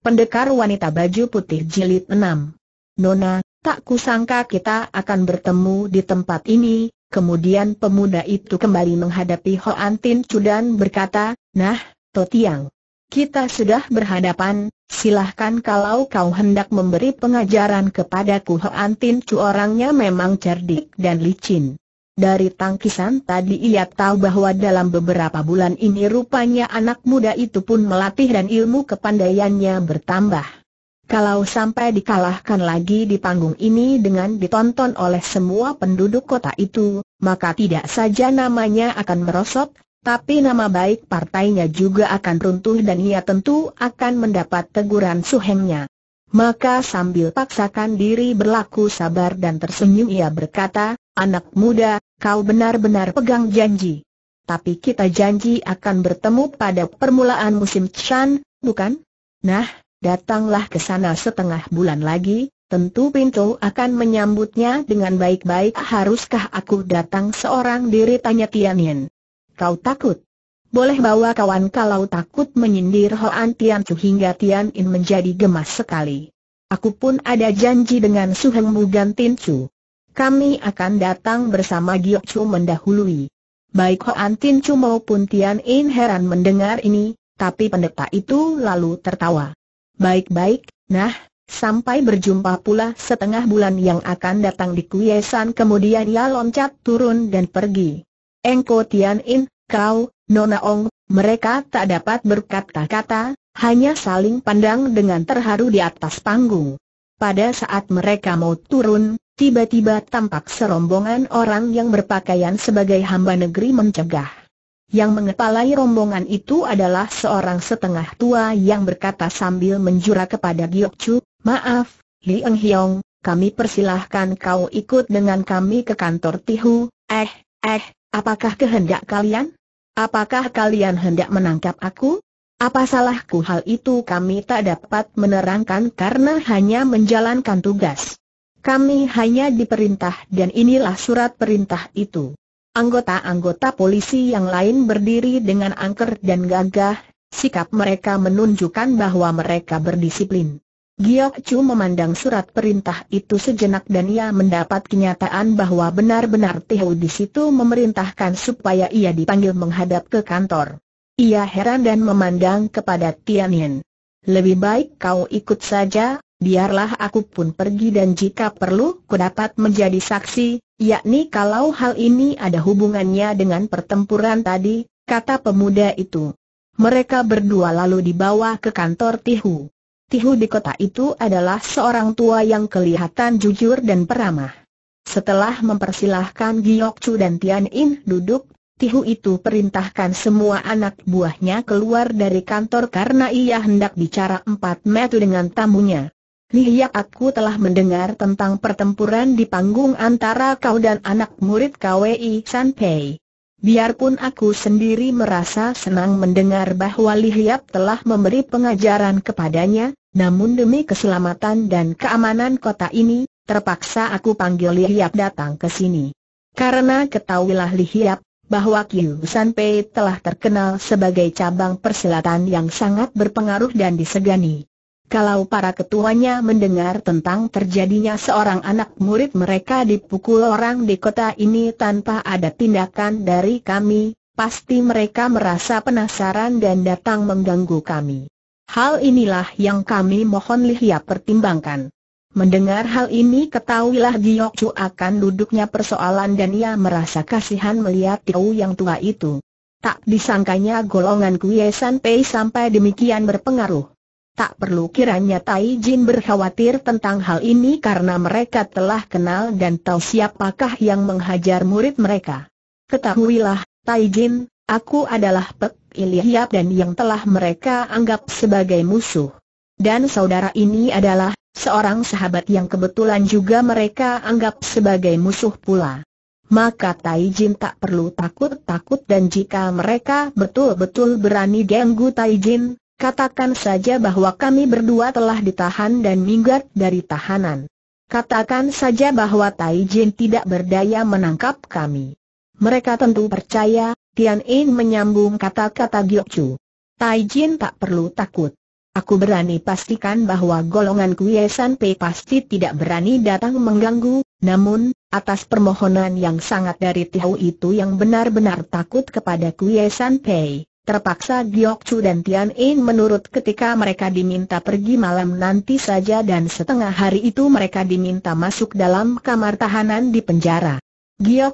Pendekar wanita baju putih jilid 6. Nona, tak kusangka kita akan bertemu di tempat ini, kemudian pemuda itu kembali menghadapi Hoan Tin Chu dan berkata, Nah, Totiang, kita sudah berhadapan, silahkan kalau kau hendak memberi pengajaran kepadaku Hoan Tin Chu orangnya memang cerdik dan licin. Dari tangkisan tadi ia tahu bahwa dalam beberapa bulan ini rupanya anak muda itu pun melatih dan ilmu kepandaiannya bertambah. Kalau sampai dikalahkan lagi di panggung ini dengan ditonton oleh semua penduduk kota itu, maka tidak saja namanya akan merosot, tapi nama baik partainya juga akan runtuh dan ia tentu akan mendapat teguran suhengnya. Maka sambil paksakan diri berlaku sabar dan tersenyum ia berkata, Anak muda, kau benar-benar pegang janji. Tapi kita janji akan bertemu pada permulaan musim Chan, bukan? Nah, datanglah ke sana setengah bulan lagi, tentu pintu akan menyambutnya dengan baik-baik. Haruskah aku datang seorang diri tanya Tianyin. Kau takut? Boleh bawa kawan kalau takut menyindir Hoan Tian Chu hingga Tian In menjadi gemas sekali. Aku pun ada janji dengan Su Heng Mugan Tin Chu. Kami akan datang bersama Giok Chu mendahului. Baik Hoan Tin Chu maupun Tian In heran mendengar ini, tapi pendeta itu lalu tertawa. Baik-baik, nah, sampai berjumpa pula setengah bulan yang akan datang di Kuyesan kemudian ia loncat turun dan pergi. Engko Tian In, kau, Nona Ong, mereka tak dapat berkata-kata, hanya saling pandang dengan terharu di atas panggung. Pada saat mereka mau turun, tiba-tiba tampak serombongan orang yang berpakaian sebagai hamba negeri mencegah. Yang mengepalai rombongan itu adalah seorang setengah tua yang berkata sambil menjura kepada Giok Chu, Maaf, Li Eng Hiong, kami persilahkan kau ikut dengan kami ke kantor Tihu, eh, eh, apakah kehendak kalian? Apakah kalian hendak menangkap aku? Apa salahku hal itu kami tak dapat menerangkan karena hanya menjalankan tugas. Kami hanya diperintah dan inilah surat perintah itu. Anggota-anggota polisi yang lain berdiri dengan angker dan gagah, sikap mereka menunjukkan bahwa mereka berdisiplin. Giok Chu memandang surat perintah itu sejenak dan ia mendapat kenyataan bahwa benar-benar Teo di situ memerintahkan supaya ia dipanggil menghadap ke kantor. Ia heran dan memandang kepada Tianin. Lebih baik kau ikut saja, biarlah aku pun pergi dan jika perlu ku dapat menjadi saksi, yakni kalau hal ini ada hubungannya dengan pertempuran tadi, kata pemuda itu. Mereka berdua lalu dibawa ke kantor Tihu. Tihu di kota itu adalah seorang tua yang kelihatan jujur dan peramah. Setelah mempersilahkan Giok Chu dan Tian In duduk, Tihu itu perintahkan semua anak buahnya keluar dari kantor karena ia hendak bicara empat metu dengan tamunya. Lihat aku telah mendengar tentang pertempuran di panggung antara kau dan anak murid KWI Sanpei. Biarpun aku sendiri merasa senang mendengar bahwa Li Hiap telah memberi pengajaran kepadanya, namun demi keselamatan dan keamanan kota ini, terpaksa aku panggil Li Hiap datang ke sini. Karena ketahuilah Li Hiap, bahwa Kiu Sanpei telah terkenal sebagai cabang perselatan yang sangat berpengaruh dan disegani. Kalau para ketuanya mendengar tentang terjadinya seorang anak murid mereka dipukul orang di kota ini tanpa ada tindakan dari kami, pasti mereka merasa penasaran dan datang mengganggu kami. Hal inilah yang kami mohon Lihia pertimbangkan. Mendengar hal ini ketahuilah Chu akan duduknya persoalan dan ia merasa kasihan melihat Tiu yang tua itu. Tak disangkanya golongan Kuyesan Pei sampai demikian berpengaruh. Tak perlu kiranya Tai Jin berkhawatir tentang hal ini karena mereka telah kenal dan tahu siapakah yang menghajar murid mereka. Ketahuilah, Tai Jin, aku adalah Pek Iliap dan yang telah mereka anggap sebagai musuh. Dan saudara ini adalah seorang sahabat yang kebetulan juga mereka anggap sebagai musuh pula. Maka Tai Jin tak perlu takut-takut dan jika mereka betul-betul berani ganggu Tai Jin, Katakan saja bahwa kami berdua telah ditahan dan minggat dari tahanan. Katakan saja bahwa Tai Jin tidak berdaya menangkap kami. Mereka tentu percaya, Tian In menyambung kata-kata Giok Chu. Tai Jin tak perlu takut. Aku berani pastikan bahwa golongan San Pei pasti tidak berani datang mengganggu, namun, atas permohonan yang sangat dari Tiau itu yang benar-benar takut kepada San Pei. Terpaksa Chu dan Tian In menurut ketika mereka diminta pergi malam nanti saja dan setengah hari itu mereka diminta masuk dalam kamar tahanan di penjara.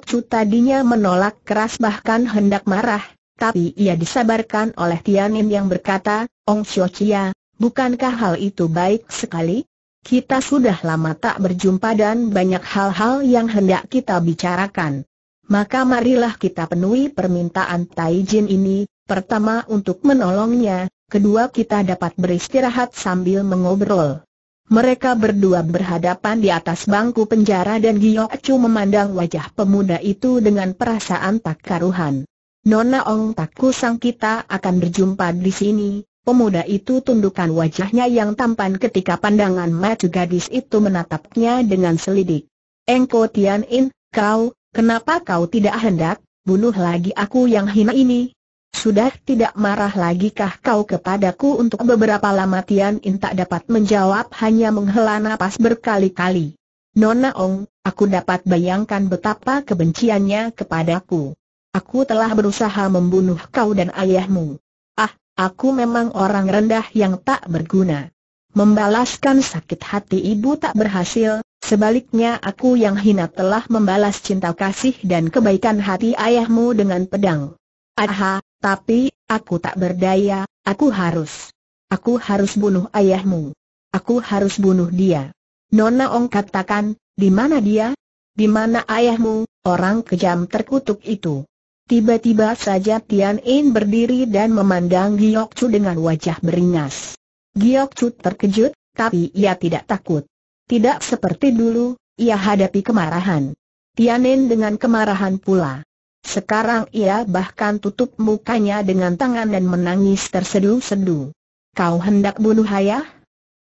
Chu tadinya menolak keras bahkan hendak marah, tapi ia disabarkan oleh Tian In yang berkata, Ong Xiu Chia, bukankah hal itu baik sekali? Kita sudah lama tak berjumpa dan banyak hal-hal yang hendak kita bicarakan. Maka marilah kita penuhi permintaan Taijin ini, Pertama untuk menolongnya, kedua kita dapat beristirahat sambil mengobrol. Mereka berdua berhadapan di atas bangku penjara dan Gio Chu memandang wajah pemuda itu dengan perasaan tak karuhan. Nona Ong tak kusang kita akan berjumpa di sini, Pemuda itu tundukkan wajahnya yang tampan ketika pandangan mata gadis itu menatapnya dengan selidik. Engko Tian In, kau, kenapa kau tidak hendak bunuh lagi aku yang hina ini? Sudah tidak marah lagikah kau kepadaku untuk beberapa lama Tian In tak dapat menjawab hanya menghela nafas berkali-kali. Nona Ong, aku dapat bayangkan betapa kebenciannya kepadaku. Aku telah berusaha membunuh kau dan ayahmu. Ah, aku memang orang rendah yang tak berguna. Membalaskan sakit hati ibu tak berhasil, sebaliknya aku yang hina telah membalas cinta kasih dan kebaikan hati ayahmu dengan pedang. Aha, tapi, aku tak berdaya, aku harus. Aku harus bunuh ayahmu. Aku harus bunuh dia. Nona Ong katakan, di mana dia? Di mana ayahmu, orang kejam terkutuk itu? Tiba-tiba saja Tian In berdiri dan memandang Giok Chu dengan wajah beringas. Giok Chu terkejut, tapi ia tidak takut. Tidak seperti dulu, ia hadapi kemarahan. Tian In dengan kemarahan pula. Sekarang ia bahkan tutup mukanya dengan tangan dan menangis tersedu-sedu. Kau hendak bunuh ayah?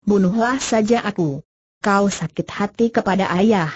Bunuhlah saja aku. Kau sakit hati kepada ayah.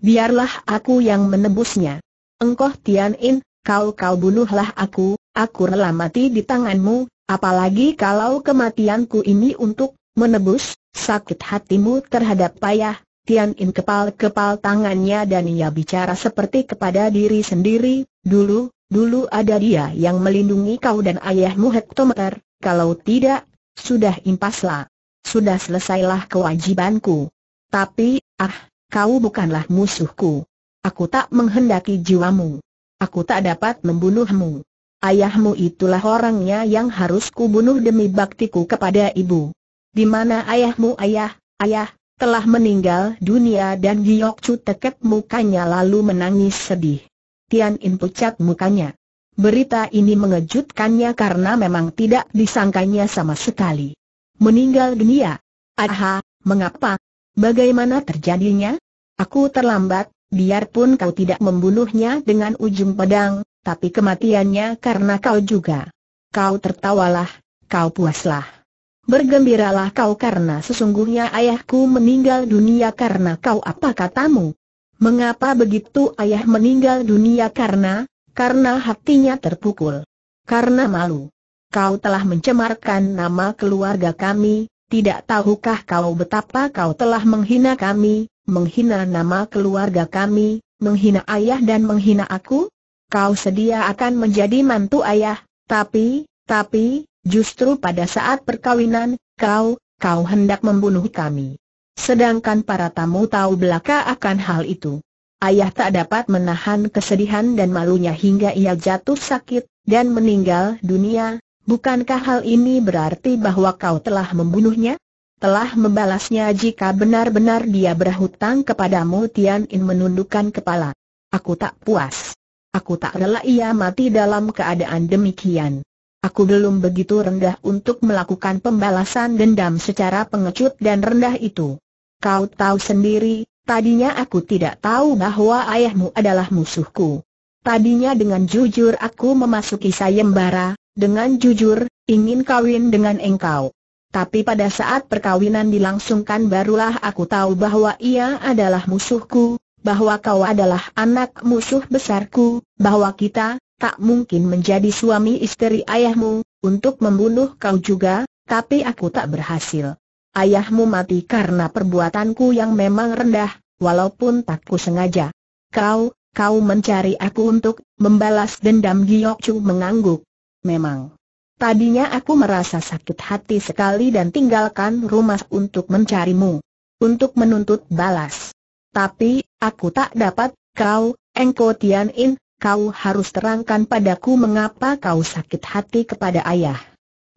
Biarlah aku yang menebusnya. Engkau Tian In, kau kau bunuhlah aku, aku rela mati di tanganmu, apalagi kalau kematianku ini untuk menebus sakit hatimu terhadap ayah, Tian In kepal-kepal tangannya dan ia bicara seperti kepada diri sendiri, dulu, dulu ada dia yang melindungi kau dan ayahmu hektometer, kalau tidak, sudah impaslah. Sudah selesailah kewajibanku. Tapi, ah, kau bukanlah musuhku. Aku tak menghendaki jiwamu. Aku tak dapat membunuhmu. Ayahmu itulah orangnya yang harus kubunuh demi baktiku kepada ibu. Di mana ayahmu ayah, ayah, telah meninggal dunia dan Giok Chu tekep mukanya lalu menangis sedih. Tian In pucat mukanya. Berita ini mengejutkannya karena memang tidak disangkanya sama sekali. Meninggal dunia? Aha, mengapa? Bagaimana terjadinya? Aku terlambat, biarpun kau tidak membunuhnya dengan ujung pedang, tapi kematiannya karena kau juga. Kau tertawalah, kau puaslah. Bergembiralah kau karena sesungguhnya ayahku meninggal dunia karena kau apa katamu? Mengapa begitu ayah meninggal dunia karena? Karena hatinya terpukul. Karena malu. Kau telah mencemarkan nama keluarga kami, tidak tahukah kau betapa kau telah menghina kami, menghina nama keluarga kami, menghina ayah dan menghina aku? Kau sedia akan menjadi mantu ayah, tapi, tapi, Justru pada saat perkawinan, kau, kau hendak membunuh kami. Sedangkan para tamu tahu belaka akan hal itu. Ayah tak dapat menahan kesedihan dan malunya hingga ia jatuh sakit, dan meninggal dunia, bukankah hal ini berarti bahwa kau telah membunuhnya? Telah membalasnya jika benar-benar dia berhutang kepadamu Tian In menundukkan kepala. Aku tak puas. Aku tak rela ia mati dalam keadaan demikian. Aku belum begitu rendah untuk melakukan pembalasan dendam secara pengecut dan rendah itu. Kau tahu sendiri, tadinya aku tidak tahu bahwa ayahmu adalah musuhku. Tadinya dengan jujur aku memasuki sayembara, dengan jujur, ingin kawin dengan engkau. Tapi pada saat perkawinan dilangsungkan barulah aku tahu bahwa ia adalah musuhku, bahwa kau adalah anak musuh besarku, bahwa kita, tak mungkin menjadi suami istri ayahmu, untuk membunuh kau juga, tapi aku tak berhasil. Ayahmu mati karena perbuatanku yang memang rendah, walaupun tak ku sengaja. Kau, kau mencari aku untuk membalas dendam Chu mengangguk. Memang. Tadinya aku merasa sakit hati sekali dan tinggalkan rumah untuk mencarimu. Untuk menuntut balas. Tapi, aku tak dapat, kau, Engko Tian In, kau harus terangkan padaku mengapa kau sakit hati kepada ayah.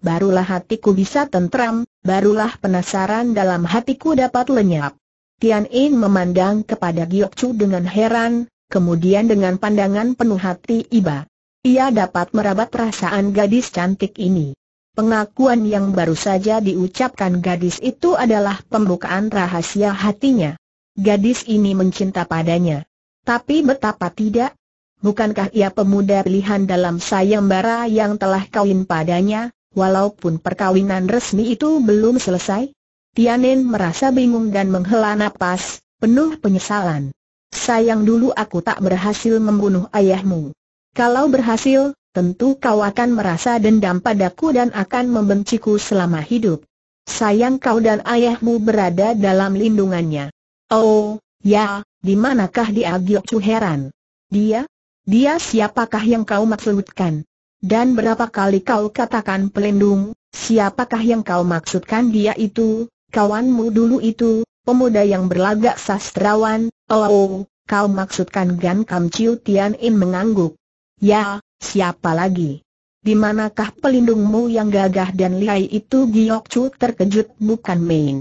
Barulah hatiku bisa tentram, barulah penasaran dalam hatiku dapat lenyap. Tian In memandang kepada Giok Chu dengan heran, kemudian dengan pandangan penuh hati iba. Ia dapat merabat perasaan gadis cantik ini. Pengakuan yang baru saja diucapkan gadis itu adalah pembukaan rahasia hatinya. Gadis ini mencinta padanya. Tapi betapa tidak? Bukankah ia pemuda pilihan dalam sayembara yang telah kawin padanya, walaupun perkawinan resmi itu belum selesai? Tianin merasa bingung dan menghela napas, penuh penyesalan. Sayang dulu aku tak berhasil membunuh ayahmu. Kalau berhasil, tentu kau akan merasa dendam padaku dan akan membenciku selama hidup. Sayang kau dan ayahmu berada dalam lindungannya. Oh, ya, di manakah dia Gyochu heran? Dia? Dia siapakah yang kau maksudkan? Dan berapa kali kau katakan pelindung, siapakah yang kau maksudkan dia itu, kawanmu dulu itu, pemuda yang berlagak sastrawan, oh, oh kau maksudkan Gan Kam Chiu Tian In mengangguk. Ya, siapa lagi? Di manakah pelindungmu yang gagah dan lihai itu Giok Chu terkejut bukan main.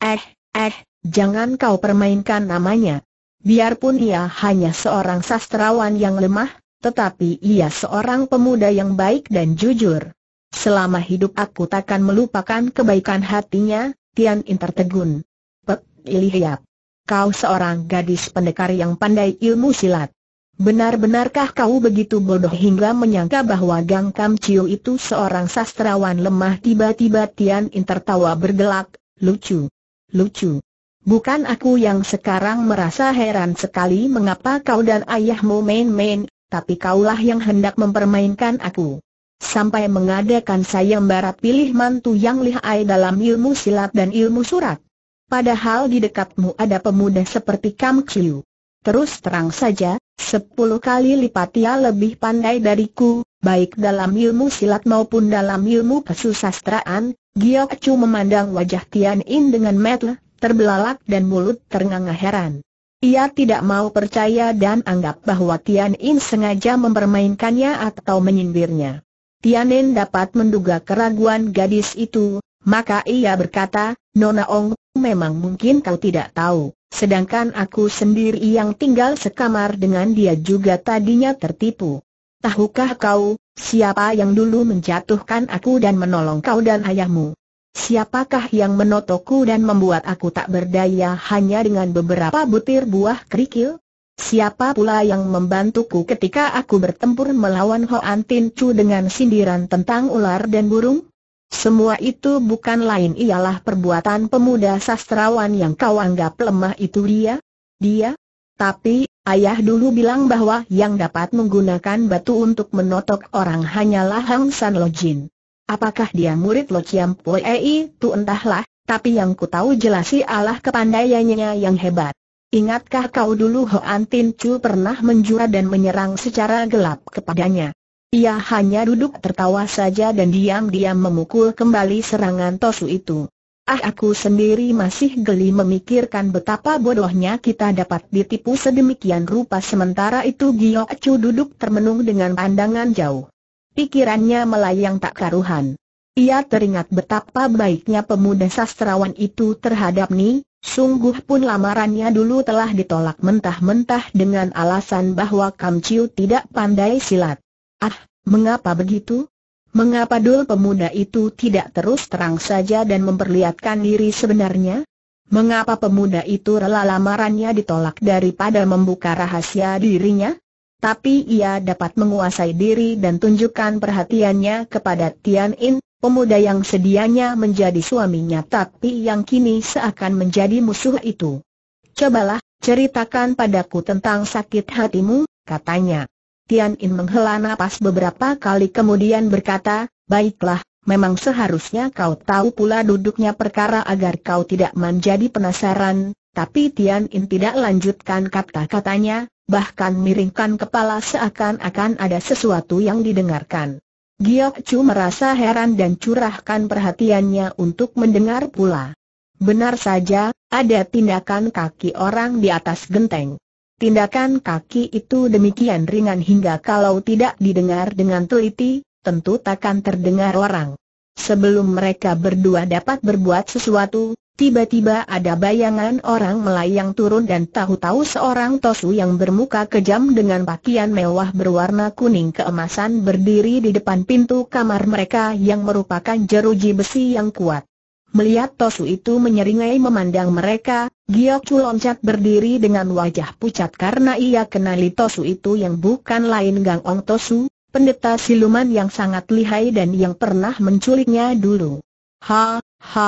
Eh, eh, Jangan kau permainkan namanya. Biarpun ia hanya seorang sastrawan yang lemah, tetapi ia seorang pemuda yang baik dan jujur. Selama hidup aku takkan melupakan kebaikan hatinya, Tian In tertegun. Pek, Ilihiap. Kau seorang gadis pendekar yang pandai ilmu silat. Benar-benarkah kau begitu bodoh hingga menyangka bahwa Gang Kam Chiu itu seorang sastrawan lemah? Tiba-tiba Tian In tertawa bergelak, lucu. Lucu. Bukan aku yang sekarang merasa heran sekali mengapa kau dan ayahmu main-main, tapi kaulah yang hendak mempermainkan aku. Sampai mengadakan sayembara pilih mantu yang lihai dalam ilmu silat dan ilmu surat. Padahal di dekatmu ada pemuda seperti Kam Kiu. Terus terang saja, sepuluh kali lipat ia lebih pandai dariku, baik dalam ilmu silat maupun dalam ilmu kesusastraan, Giok Chu memandang wajah Tian In dengan metle, terbelalak dan mulut ternganga heran. Ia tidak mau percaya dan anggap bahwa Tian In sengaja mempermainkannya atau menyindirnya. Tian In dapat menduga keraguan gadis itu, maka ia berkata, Nona Ong, memang mungkin kau tidak tahu, sedangkan aku sendiri yang tinggal sekamar dengan dia juga tadinya tertipu. Tahukah kau, siapa yang dulu menjatuhkan aku dan menolong kau dan ayahmu? Siapakah yang menotokku dan membuat aku tak berdaya hanya dengan beberapa butir buah kerikil? Siapa pula yang membantuku ketika aku bertempur melawan Hoan Tin Chu dengan sindiran tentang ular dan burung? Semua itu bukan lain ialah perbuatan pemuda sastrawan yang kau anggap lemah itu dia? Dia? Tapi, ayah dulu bilang bahwa yang dapat menggunakan batu untuk menotok orang hanyalah Hang San Lo Jin. Apakah dia murid Lo Chiam Pue itu entahlah, tapi yang ku tahu jelas si Allah kepandaiannya yang hebat. Ingatkah kau dulu Hoan Tin Chu pernah menjura dan menyerang secara gelap kepadanya? Ia hanya duduk tertawa saja dan diam-diam memukul kembali serangan Tosu itu. Ah aku sendiri masih geli memikirkan betapa bodohnya kita dapat ditipu sedemikian rupa sementara itu Gio Chu duduk termenung dengan pandangan jauh. Pikirannya melayang tak karuhan. Ia teringat betapa baiknya pemuda sastrawan itu terhadap Ni, sungguh pun lamarannya dulu telah ditolak mentah-mentah dengan alasan bahwa Kam Chiu tidak pandai silat. Ah, mengapa begitu? Mengapa dul pemuda itu tidak terus terang saja dan memperlihatkan diri sebenarnya? Mengapa pemuda itu rela lamarannya ditolak daripada membuka rahasia dirinya? tapi ia dapat menguasai diri dan tunjukkan perhatiannya kepada Tian In, pemuda yang sedianya menjadi suaminya tapi yang kini seakan menjadi musuh itu. Cobalah, ceritakan padaku tentang sakit hatimu, katanya. Tian In menghela napas beberapa kali kemudian berkata, baiklah, memang seharusnya kau tahu pula duduknya perkara agar kau tidak menjadi penasaran, tapi Tian In tidak lanjutkan kata-katanya, bahkan miringkan kepala seakan-akan ada sesuatu yang didengarkan. Giok Chu merasa heran dan curahkan perhatiannya untuk mendengar pula. Benar saja, ada tindakan kaki orang di atas genteng. Tindakan kaki itu demikian ringan hingga kalau tidak didengar dengan teliti, tentu takkan terdengar orang. Sebelum mereka berdua dapat berbuat sesuatu, Tiba-tiba ada bayangan orang melayang turun dan tahu-tahu seorang tosu yang bermuka kejam dengan pakaian mewah berwarna kuning keemasan berdiri di depan pintu kamar mereka yang merupakan jeruji besi yang kuat. Melihat tosu itu menyeringai memandang mereka, Giokcu loncat berdiri dengan wajah pucat karena ia kenali tosu itu yang bukan lain Gang Ong Tosu, pendeta siluman yang sangat lihai dan yang pernah menculiknya dulu. Ha, ha,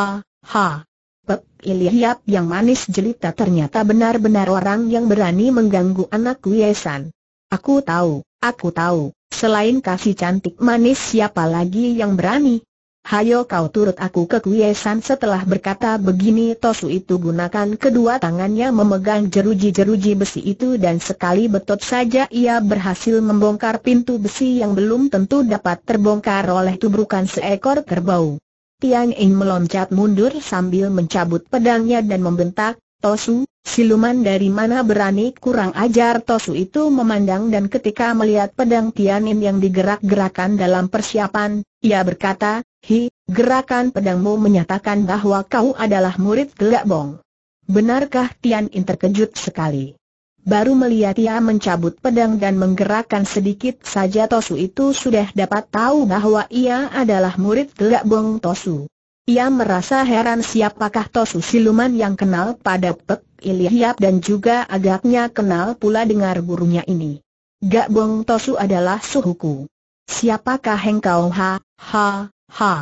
ha. Pek Ilyap yang manis jelita ternyata benar-benar orang yang berani mengganggu anak Wiesan. Aku tahu, aku tahu, selain kasih cantik manis siapa lagi yang berani? Hayo kau turut aku ke Wiesan setelah berkata begini Tosu itu gunakan kedua tangannya memegang jeruji-jeruji besi itu dan sekali betot saja ia berhasil membongkar pintu besi yang belum tentu dapat terbongkar oleh tubrukan seekor kerbau. Tian In meloncat mundur sambil mencabut pedangnya dan membentak, Tosu, siluman dari mana berani kurang ajar Tosu itu memandang dan ketika melihat pedang Tian In yang digerak-gerakan dalam persiapan, ia berkata, Hi, gerakan pedangmu menyatakan bahwa kau adalah murid gelak bong. Benarkah Tian In terkejut sekali? Baru melihat ia mencabut pedang dan menggerakkan sedikit saja Tosu itu sudah dapat tahu bahwa ia adalah murid Gelak Bong Tosu. Ia merasa heran siapakah Tosu siluman yang kenal pada Pek Ilihiap dan juga agaknya kenal pula dengar gurunya ini. Gak Bong Tosu adalah suhuku. Siapakah engkau ha, ha, ha?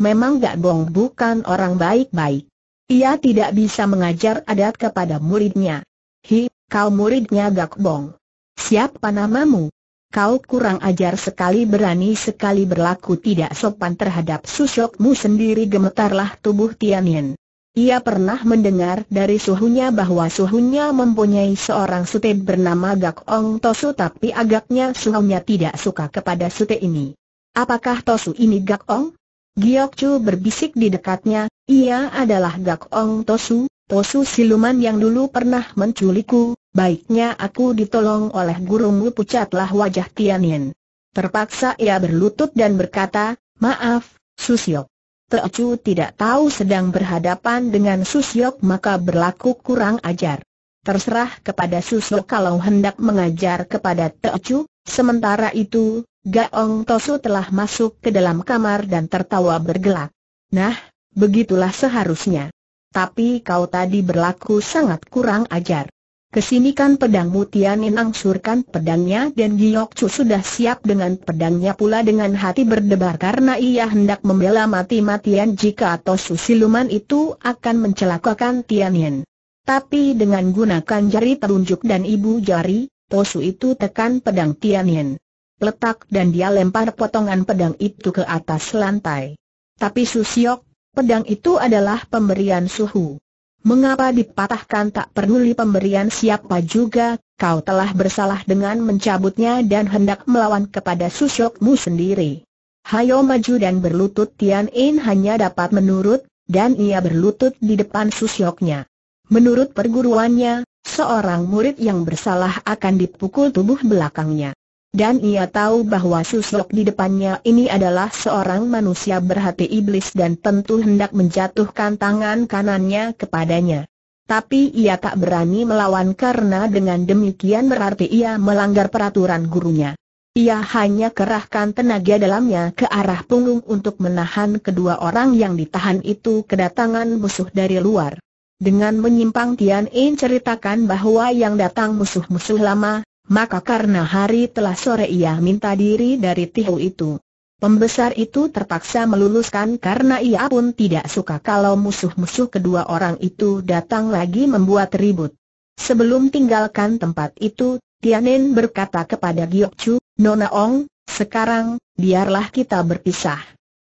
Memang Gak Bong bukan orang baik-baik. Ia tidak bisa mengajar adat kepada muridnya. Hi, kau muridnya Gak Bong. Siapa namamu? Kau kurang ajar sekali berani sekali berlaku tidak sopan terhadap susokmu sendiri gemetarlah tubuh Tianin. Ia pernah mendengar dari suhunya bahwa suhunya mempunyai seorang sute bernama Gak Ong Tosu tapi agaknya suhunya tidak suka kepada sute ini. Apakah Tosu ini Gak Ong? Giok Chu berbisik di dekatnya, ia adalah Gak Ong Tosu, Tosu siluman yang dulu pernah menculikku, Baiknya aku ditolong oleh gurumu pucatlah wajah Tianyin. Terpaksa ia berlutut dan berkata, maaf, Susyok. Teocu tidak tahu sedang berhadapan dengan Susyok maka berlaku kurang ajar. Terserah kepada Susyok kalau hendak mengajar kepada Teocu, sementara itu, Gaong Tosu telah masuk ke dalam kamar dan tertawa bergelak. Nah, begitulah seharusnya. Tapi kau tadi berlaku sangat kurang ajar. Kesinikan pedangmu Tianin angsurkan pedangnya dan Giyok Chu sudah siap dengan pedangnya pula dengan hati berdebar karena ia hendak membela mati-matian jika Tosu siluman itu akan mencelakakan Tianin. Tapi dengan gunakan jari telunjuk dan ibu jari, Tosu itu tekan pedang Tianin. Letak dan dia lempar potongan pedang itu ke atas lantai. Tapi Susiok, pedang itu adalah pemberian suhu. Mengapa dipatahkan tak peduli pemberian siapa juga, kau telah bersalah dengan mencabutnya dan hendak melawan kepada susokmu sendiri. Hayo maju dan berlutut Tian In hanya dapat menurut, dan ia berlutut di depan susyoknya. Menurut perguruannya, seorang murid yang bersalah akan dipukul tubuh belakangnya. Dan ia tahu bahwa susuk di depannya ini adalah seorang manusia berhati iblis dan tentu hendak menjatuhkan tangan kanannya kepadanya. Tapi ia tak berani melawan karena dengan demikian berarti ia melanggar peraturan gurunya. Ia hanya kerahkan tenaga dalamnya ke arah punggung untuk menahan kedua orang yang ditahan itu kedatangan musuh dari luar. Dengan menyimpang Tian In ceritakan bahwa yang datang musuh-musuh lama, maka karena hari telah sore ia minta diri dari Tihu itu. Pembesar itu terpaksa meluluskan karena ia pun tidak suka kalau musuh-musuh kedua orang itu datang lagi membuat ribut. Sebelum tinggalkan tempat itu, Tianen berkata kepada Giok Chu, Nona Ong, sekarang, biarlah kita berpisah.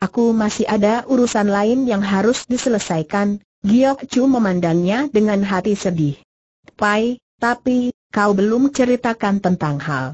Aku masih ada urusan lain yang harus diselesaikan, Giok Chu memandangnya dengan hati sedih. Pai, tapi, kau belum ceritakan tentang hal.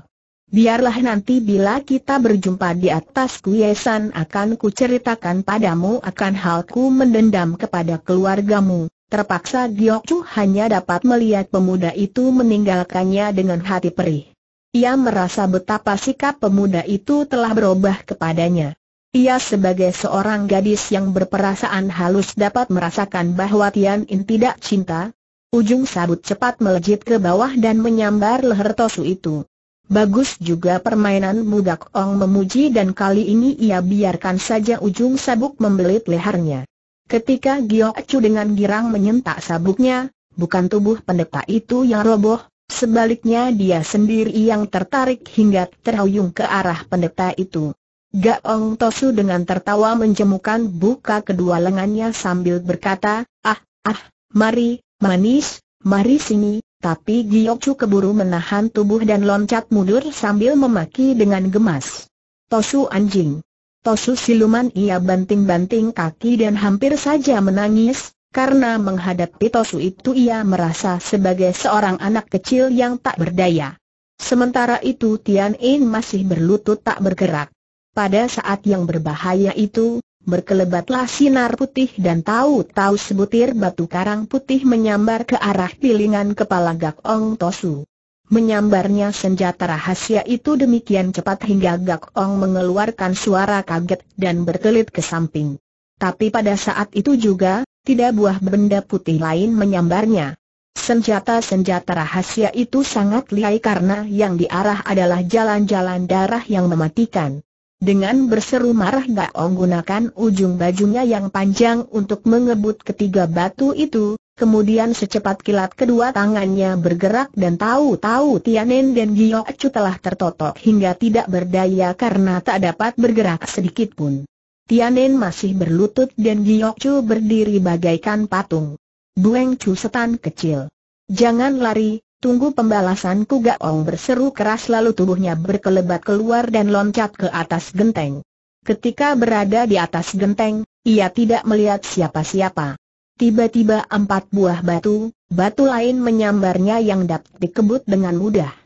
Biarlah nanti bila kita berjumpa di atas kuyesan akan kuceritakan padamu akan halku mendendam kepada keluargamu. Terpaksa Giok Chu hanya dapat melihat pemuda itu meninggalkannya dengan hati perih. Ia merasa betapa sikap pemuda itu telah berubah kepadanya. Ia sebagai seorang gadis yang berperasaan halus dapat merasakan bahwa Tian In tidak cinta, Ujung sabut cepat melejit ke bawah dan menyambar leher Tosu itu. Bagus juga permainan budak Ong memuji dan kali ini ia biarkan saja ujung sabuk membelit lehernya. Ketika Giok Chu dengan girang menyentak sabuknya, bukan tubuh pendeta itu yang roboh, Sebaliknya dia sendiri yang tertarik hingga terhuyung ke arah pendeta itu. Gaong Tosu dengan tertawa menjemukan buka kedua lengannya sambil berkata, Ah, ah, mari, Manis, mari sini, tapi Giyokcu keburu menahan tubuh dan loncat mundur sambil memaki dengan gemas. Tosu anjing. Tosu siluman ia banting-banting kaki dan hampir saja menangis, karena menghadapi Tosu itu ia merasa sebagai seorang anak kecil yang tak berdaya. Sementara itu Tian In masih berlutut tak bergerak. Pada saat yang berbahaya itu, Berkelebatlah sinar putih dan tahu-tahu sebutir batu karang putih menyambar ke arah pilingan kepala Gak Ong Tosu. Menyambarnya senjata rahasia itu demikian cepat hingga Gak Ong mengeluarkan suara kaget dan berkelit ke samping. Tapi pada saat itu juga, tidak buah benda putih lain menyambarnya. Senjata-senjata rahasia itu sangat lihai karena yang diarah adalah jalan-jalan darah yang mematikan. Dengan berseru marah Gaong gunakan ujung bajunya yang panjang untuk mengebut ketiga batu itu, kemudian secepat kilat kedua tangannya bergerak dan tahu-tahu Tianen dan Giochu telah tertotok hingga tidak berdaya karena tak dapat bergerak sedikit pun. Tianen masih berlutut dan Giochu berdiri bagaikan patung. Bueng Chu setan kecil. Jangan lari, Tunggu pembalasanku ong berseru keras lalu tubuhnya berkelebat keluar dan loncat ke atas genteng. Ketika berada di atas genteng, ia tidak melihat siapa-siapa. Tiba-tiba empat buah batu, batu lain menyambarnya yang dapat dikebut dengan mudah.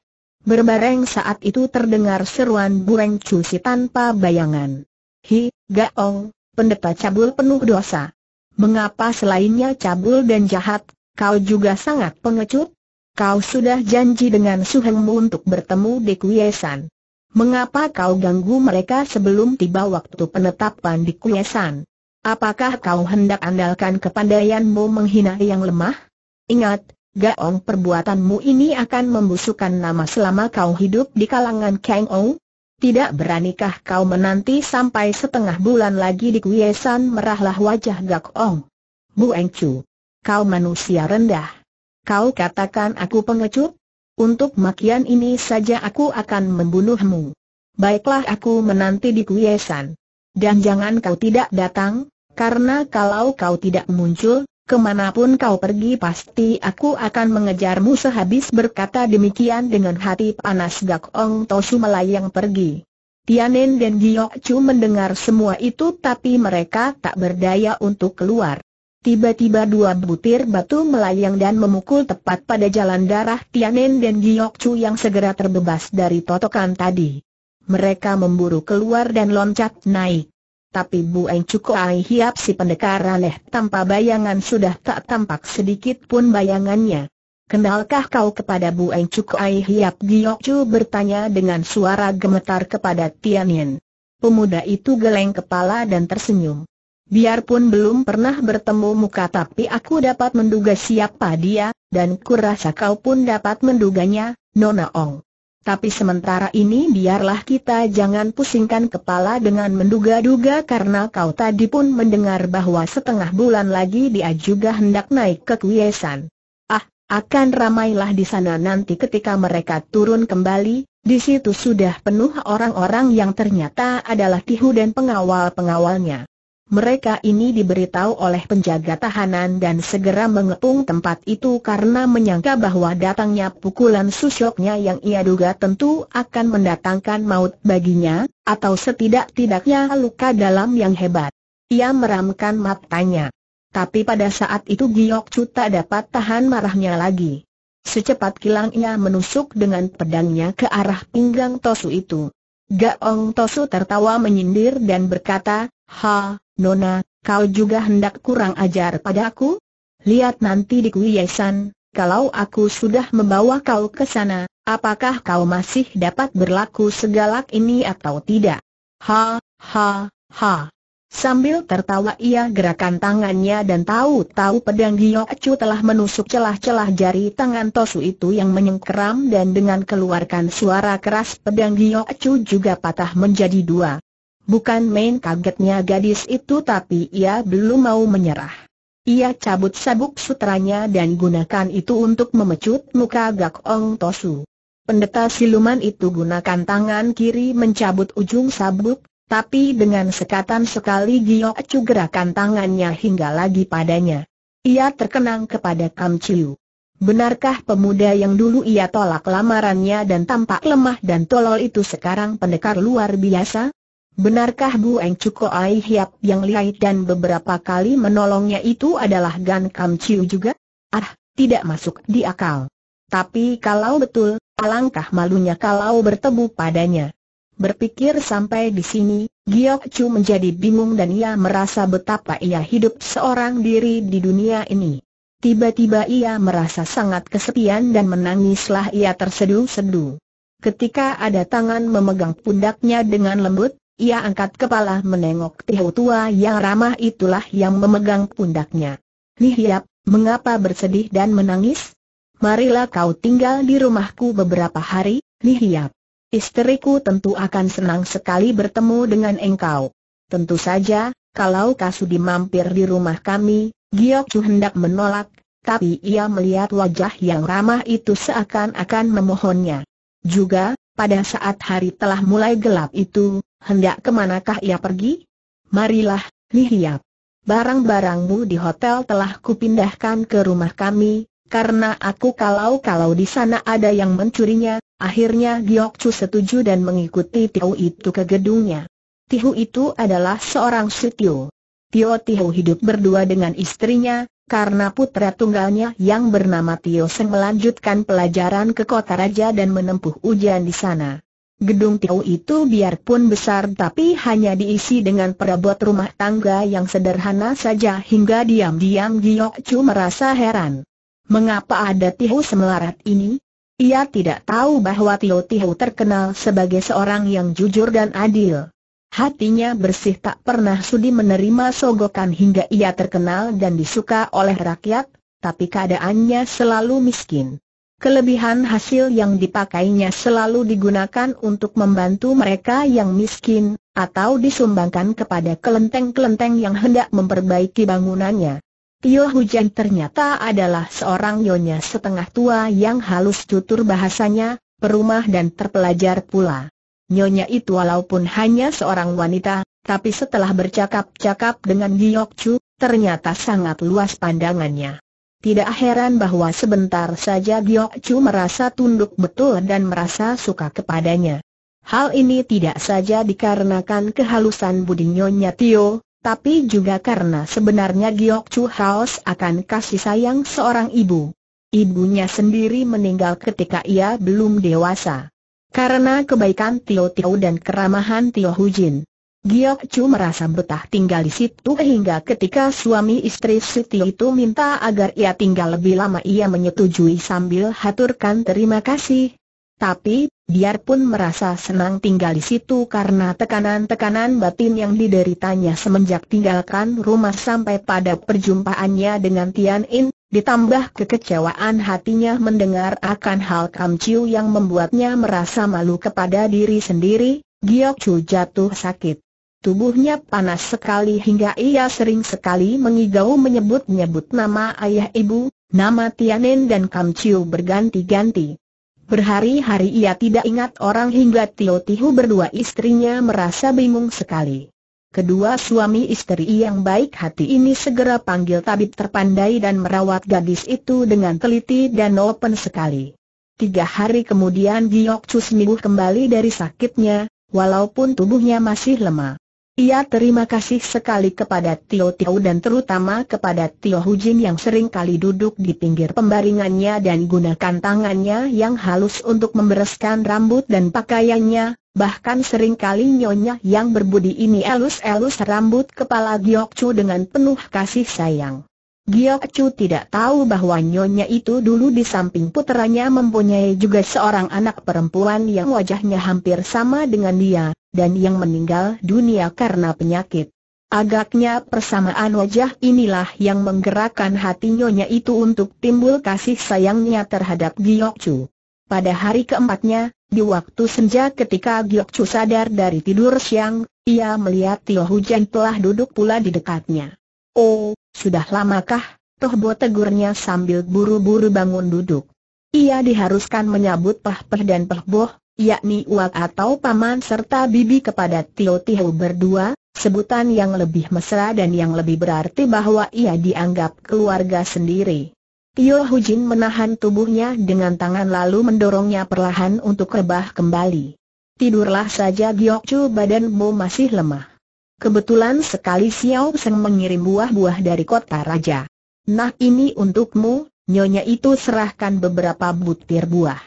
Berbareng saat itu terdengar seruan Bureng Cusi tanpa bayangan. Hi, Gaong, pendeta cabul penuh dosa. Mengapa selainnya cabul dan jahat, kau juga sangat pengecut? Kau sudah janji dengan suhengmu untuk bertemu di Kuyesan. Mengapa kau ganggu mereka sebelum tiba waktu penetapan di Kuyesan? Apakah kau hendak andalkan kepandaianmu menghina yang lemah? Ingat, gaong perbuatanmu ini akan membusukkan nama selama kau hidup di kalangan Kang Ou. Tidak beranikah kau menanti sampai setengah bulan lagi di Kuyesan merahlah wajah Gak Bu Eng Chu, kau manusia rendah. Kau katakan aku pengecut? Untuk makian ini saja aku akan membunuhmu. Baiklah aku menanti di kuyesan. Dan jangan kau tidak datang, karena kalau kau tidak muncul, kemanapun kau pergi pasti aku akan mengejarmu sehabis berkata demikian dengan hati panas Gak Ong Tosu melayang pergi. Tianen dan Giyok Chu mendengar semua itu tapi mereka tak berdaya untuk keluar. Tiba-tiba dua butir batu melayang dan memukul tepat pada jalan darah Tianen dan Giok Chu yang segera terbebas dari totokan tadi. Mereka memburu keluar dan loncat naik. Tapi Bu Eng Ai Hiap si pendekar aleh tanpa bayangan sudah tak tampak sedikit pun bayangannya. Kenalkah kau kepada Bu Eng Ai Hiap Giok Chu bertanya dengan suara gemetar kepada Tianen. Pemuda itu geleng kepala dan tersenyum. Biarpun belum pernah bertemu muka tapi aku dapat menduga siapa dia, dan kurasa kau pun dapat menduganya, Nona Ong. Tapi sementara ini biarlah kita jangan pusingkan kepala dengan menduga-duga karena kau tadi pun mendengar bahwa setengah bulan lagi dia juga hendak naik ke Kuyesan. Ah, akan ramailah di sana nanti ketika mereka turun kembali, di situ sudah penuh orang-orang yang ternyata adalah Tihu dan pengawal-pengawalnya. Mereka ini diberitahu oleh penjaga tahanan dan segera mengepung tempat itu karena menyangka bahwa datangnya pukulan susuknya yang ia duga tentu akan mendatangkan maut baginya, atau setidak-tidaknya luka dalam yang hebat. Ia meramkan matanya. Tapi pada saat itu Giok Chu tak dapat tahan marahnya lagi. Secepat kilang ia menusuk dengan pedangnya ke arah pinggang Tosu itu. Gaong Tosu tertawa menyindir dan berkata, Ha, Nona, kau juga hendak kurang ajar padaku? Lihat nanti di kuyesan, kalau aku sudah membawa kau ke sana, apakah kau masih dapat berlaku segalak ini atau tidak? Ha, ha, ha. Sambil tertawa ia gerakan tangannya dan tahu-tahu pedang Giok Chu telah menusuk celah-celah jari tangan Tosu itu yang menyengkeram dan dengan keluarkan suara keras pedang Giok Chu juga patah menjadi dua. Bukan main kagetnya gadis itu tapi ia belum mau menyerah. Ia cabut sabuk sutranya dan gunakan itu untuk memecut muka Gak Ong Tosu. Pendeta siluman itu gunakan tangan kiri mencabut ujung sabuk, tapi dengan sekatan sekali Gio Acu gerakan tangannya hingga lagi padanya. Ia terkenang kepada Kam Chiu. Benarkah pemuda yang dulu ia tolak lamarannya dan tampak lemah dan tolol itu sekarang pendekar luar biasa? Benarkah Bu Eng Cuko Ai Hiap yang lihai dan beberapa kali menolongnya itu adalah Gan Kam Chiu juga? Ah, tidak masuk di akal. Tapi kalau betul, alangkah malunya kalau bertemu padanya. Berpikir sampai di sini, Giok Chu menjadi bingung dan ia merasa betapa ia hidup seorang diri di dunia ini. Tiba-tiba ia merasa sangat kesepian dan menangislah ia terseduh-seduh. Ketika ada tangan memegang pundaknya dengan lembut, ia angkat kepala menengok Tihau tua yang ramah itulah yang memegang pundaknya. Nihiap, mengapa bersedih dan menangis? Marilah kau tinggal di rumahku beberapa hari, Nihiap. Isteriku tentu akan senang sekali bertemu dengan engkau. Tentu saja, kalau Kasudi mampir di rumah kami, Giok Chu hendak menolak, tapi ia melihat wajah yang ramah itu seakan-akan memohonnya. Juga, pada saat hari telah mulai gelap itu, Hendak kemanakah ia pergi? Marilah, lihat. Barang-barangmu di hotel telah kupindahkan ke rumah kami, karena aku kalau-kalau di sana ada yang mencurinya, akhirnya Giok Chu setuju dan mengikuti Tiu itu ke gedungnya. Tiu itu adalah seorang sutio. Tio Tiu hidup berdua dengan istrinya, karena putra tunggalnya yang bernama Tio Seng melanjutkan pelajaran ke kota raja dan menempuh ujian di sana. Gedung Tiau itu biarpun besar tapi hanya diisi dengan perabot rumah tangga yang sederhana saja hingga diam-diam Giyok Chu merasa heran. Mengapa ada Tiau semelarat ini? Ia tidak tahu bahwa Tiu Tiau terkenal sebagai seorang yang jujur dan adil. Hatinya bersih tak pernah sudi menerima sogokan hingga ia terkenal dan disuka oleh rakyat, tapi keadaannya selalu miskin. Kelebihan hasil yang dipakainya selalu digunakan untuk membantu mereka yang miskin, atau disumbangkan kepada kelenteng-kelenteng yang hendak memperbaiki bangunannya. Tio Hujan ternyata adalah seorang nyonya setengah tua yang halus tutur bahasanya, perumah dan terpelajar pula. Nyonya itu walaupun hanya seorang wanita, tapi setelah bercakap-cakap dengan Giyok Chu, ternyata sangat luas pandangannya. Tidak heran bahwa sebentar saja Giok Chu merasa tunduk betul dan merasa suka kepadanya. Hal ini tidak saja dikarenakan kehalusan budi Nyonya Tio, tapi juga karena sebenarnya Giok Chu haus akan kasih sayang seorang ibu. Ibunya sendiri meninggal ketika ia belum dewasa. Karena kebaikan Tio Tio dan keramahan Tio Hujin, Giok Chu merasa betah tinggal di situ hingga ketika suami istri Siti itu minta agar ia tinggal lebih lama ia menyetujui sambil haturkan terima kasih. Tapi, biarpun merasa senang tinggal di situ karena tekanan-tekanan batin yang dideritanya semenjak tinggalkan rumah sampai pada perjumpaannya dengan Tian In, ditambah kekecewaan hatinya mendengar akan hal Kam Chiu yang membuatnya merasa malu kepada diri sendiri, Giok Chu jatuh sakit. Tubuhnya panas sekali hingga ia sering sekali mengigau menyebut-nyebut nama ayah ibu, nama Tianen dan Kam Chiu berganti-ganti. Berhari-hari ia tidak ingat orang hingga Tio Tihu berdua istrinya merasa bingung sekali. Kedua suami istri yang baik hati ini segera panggil tabib terpandai dan merawat gadis itu dengan teliti dan open sekali. Tiga hari kemudian Giyok Chu kembali dari sakitnya, walaupun tubuhnya masih lemah. Ia terima kasih sekali kepada Tio Tio dan terutama kepada Tio Hujin yang sering kali duduk di pinggir pembaringannya dan gunakan tangannya yang halus untuk membereskan rambut dan pakaiannya, bahkan sering kali nyonya yang berbudi ini elus-elus rambut kepala Giokcu dengan penuh kasih sayang. Giok Chu tidak tahu bahwa nyonya itu dulu di samping puteranya mempunyai juga seorang anak perempuan yang wajahnya hampir sama dengan dia, dan yang meninggal dunia karena penyakit. Agaknya persamaan wajah inilah yang menggerakkan hati nyonya itu untuk timbul kasih sayangnya terhadap Giok Pada hari keempatnya, di waktu senja ketika Giok sadar dari tidur siang, ia melihat Tio Hujan telah duduk pula di dekatnya. Oh, sudah lamakah? Tohbo tegurnya sambil buru-buru bangun duduk. Ia diharuskan menyambut Pah-Pah dan pah yakni Uak atau Paman serta Bibi kepada Tio Tio berdua, sebutan yang lebih mesra dan yang lebih berarti bahwa ia dianggap keluarga sendiri. Tio Hujin menahan tubuhnya dengan tangan lalu mendorongnya perlahan untuk rebah kembali. Tidurlah saja Giok Chu badanmu masih lemah. Kebetulan sekali Xiao Seng mengirim buah-buah dari kota raja. Nah ini untukmu, nyonya itu serahkan beberapa butir buah.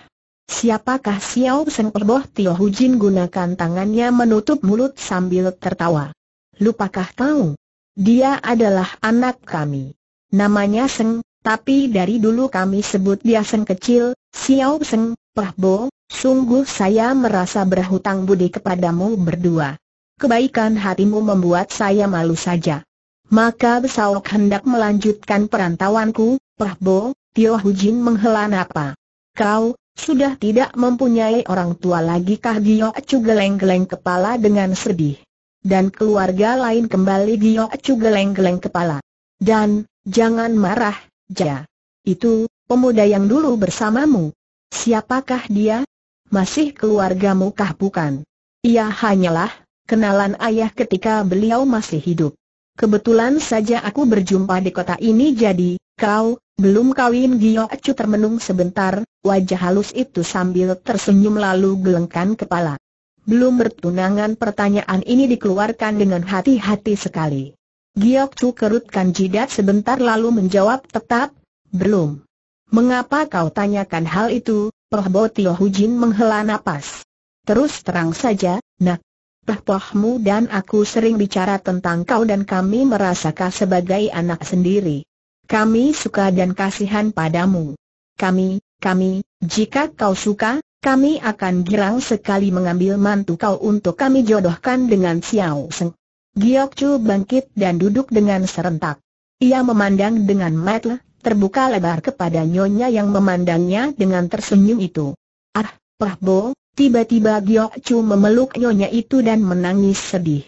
Siapakah Xiao Seng Perboh Tio Hujin gunakan tangannya menutup mulut sambil tertawa. Lupakah kau? Dia adalah anak kami. Namanya Seng, tapi dari dulu kami sebut dia Seng kecil, Xiao Seng, Perboh, sungguh saya merasa berhutang budi kepadamu berdua kebaikan hatimu membuat saya malu saja. Maka Besaok hendak melanjutkan perantauanku, Pak Bo, Tio Hujin menghela napa. Kau, sudah tidak mempunyai orang tua lagi kah Gio Acu geleng-geleng kepala dengan sedih. Dan keluarga lain kembali Gio Acu geleng-geleng kepala. Dan, jangan marah, Ja. Itu, pemuda yang dulu bersamamu. Siapakah dia? Masih keluargamu kah bukan? Ia hanyalah kenalan ayah ketika beliau masih hidup. Kebetulan saja aku berjumpa di kota ini jadi, kau, belum kawin Gio Acu termenung sebentar, wajah halus itu sambil tersenyum lalu gelengkan kepala. Belum bertunangan pertanyaan ini dikeluarkan dengan hati-hati sekali. Giok Chu kerutkan jidat sebentar lalu menjawab tetap, belum. Mengapa kau tanyakan hal itu, Proh Bo Tio Hujin menghela napas. Terus terang saja, nak, Pahpohmu dan aku sering bicara tentang kau dan kami merasakah sebagai anak sendiri. Kami suka dan kasihan padamu. Kami, kami, jika kau suka, kami akan girang sekali mengambil mantu kau untuk kami jodohkan dengan Xiao Seng. Giok Chu bangkit dan duduk dengan serentak. Ia memandang dengan mata terbuka lebar kepada nyonya yang memandangnya dengan tersenyum itu. Ah, Pahbo, Tiba-tiba Giok Chu memeluk nyonya itu dan menangis sedih.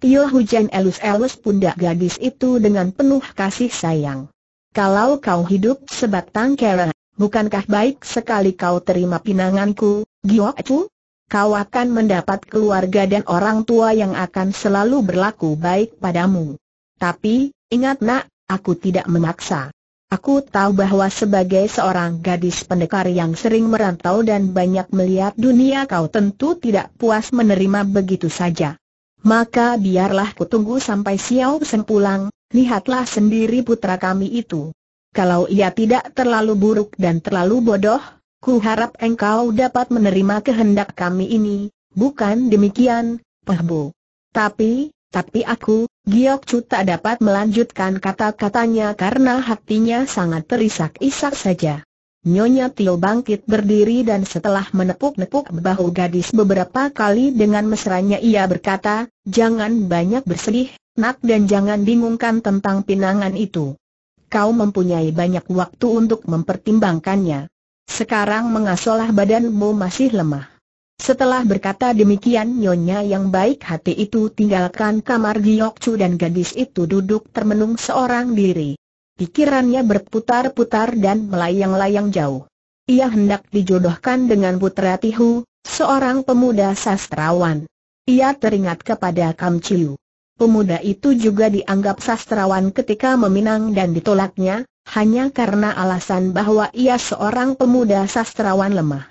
Tio hujan elus-elus pundak gadis itu dengan penuh kasih sayang. Kalau kau hidup sebatang kera, bukankah baik sekali kau terima pinanganku, Giok Chu? Kau akan mendapat keluarga dan orang tua yang akan selalu berlaku baik padamu. Tapi, ingat nak, aku tidak memaksa. Aku tahu bahwa sebagai seorang gadis pendekar yang sering merantau dan banyak melihat dunia kau tentu tidak puas menerima begitu saja. Maka biarlah ku tunggu sampai Xiao Sen pulang, lihatlah sendiri putra kami itu. Kalau ia tidak terlalu buruk dan terlalu bodoh, ku harap engkau dapat menerima kehendak kami ini, bukan demikian, Pahbo. Tapi, tapi aku, Giok Chu tak dapat melanjutkan kata-katanya karena hatinya sangat terisak-isak saja. Nyonya Tio bangkit berdiri dan setelah menepuk-nepuk bahu gadis beberapa kali dengan mesranya ia berkata, Jangan banyak bersedih, nak dan jangan bingungkan tentang pinangan itu. Kau mempunyai banyak waktu untuk mempertimbangkannya. Sekarang mengasolah badanmu masih lemah. Setelah berkata demikian nyonya yang baik hati itu tinggalkan kamar Giokcu dan gadis itu duduk termenung seorang diri. Pikirannya berputar-putar dan melayang-layang jauh. Ia hendak dijodohkan dengan putra Tihu, seorang pemuda sastrawan. Ia teringat kepada Kam Chiu. Pemuda itu juga dianggap sastrawan ketika meminang dan ditolaknya, hanya karena alasan bahwa ia seorang pemuda sastrawan lemah.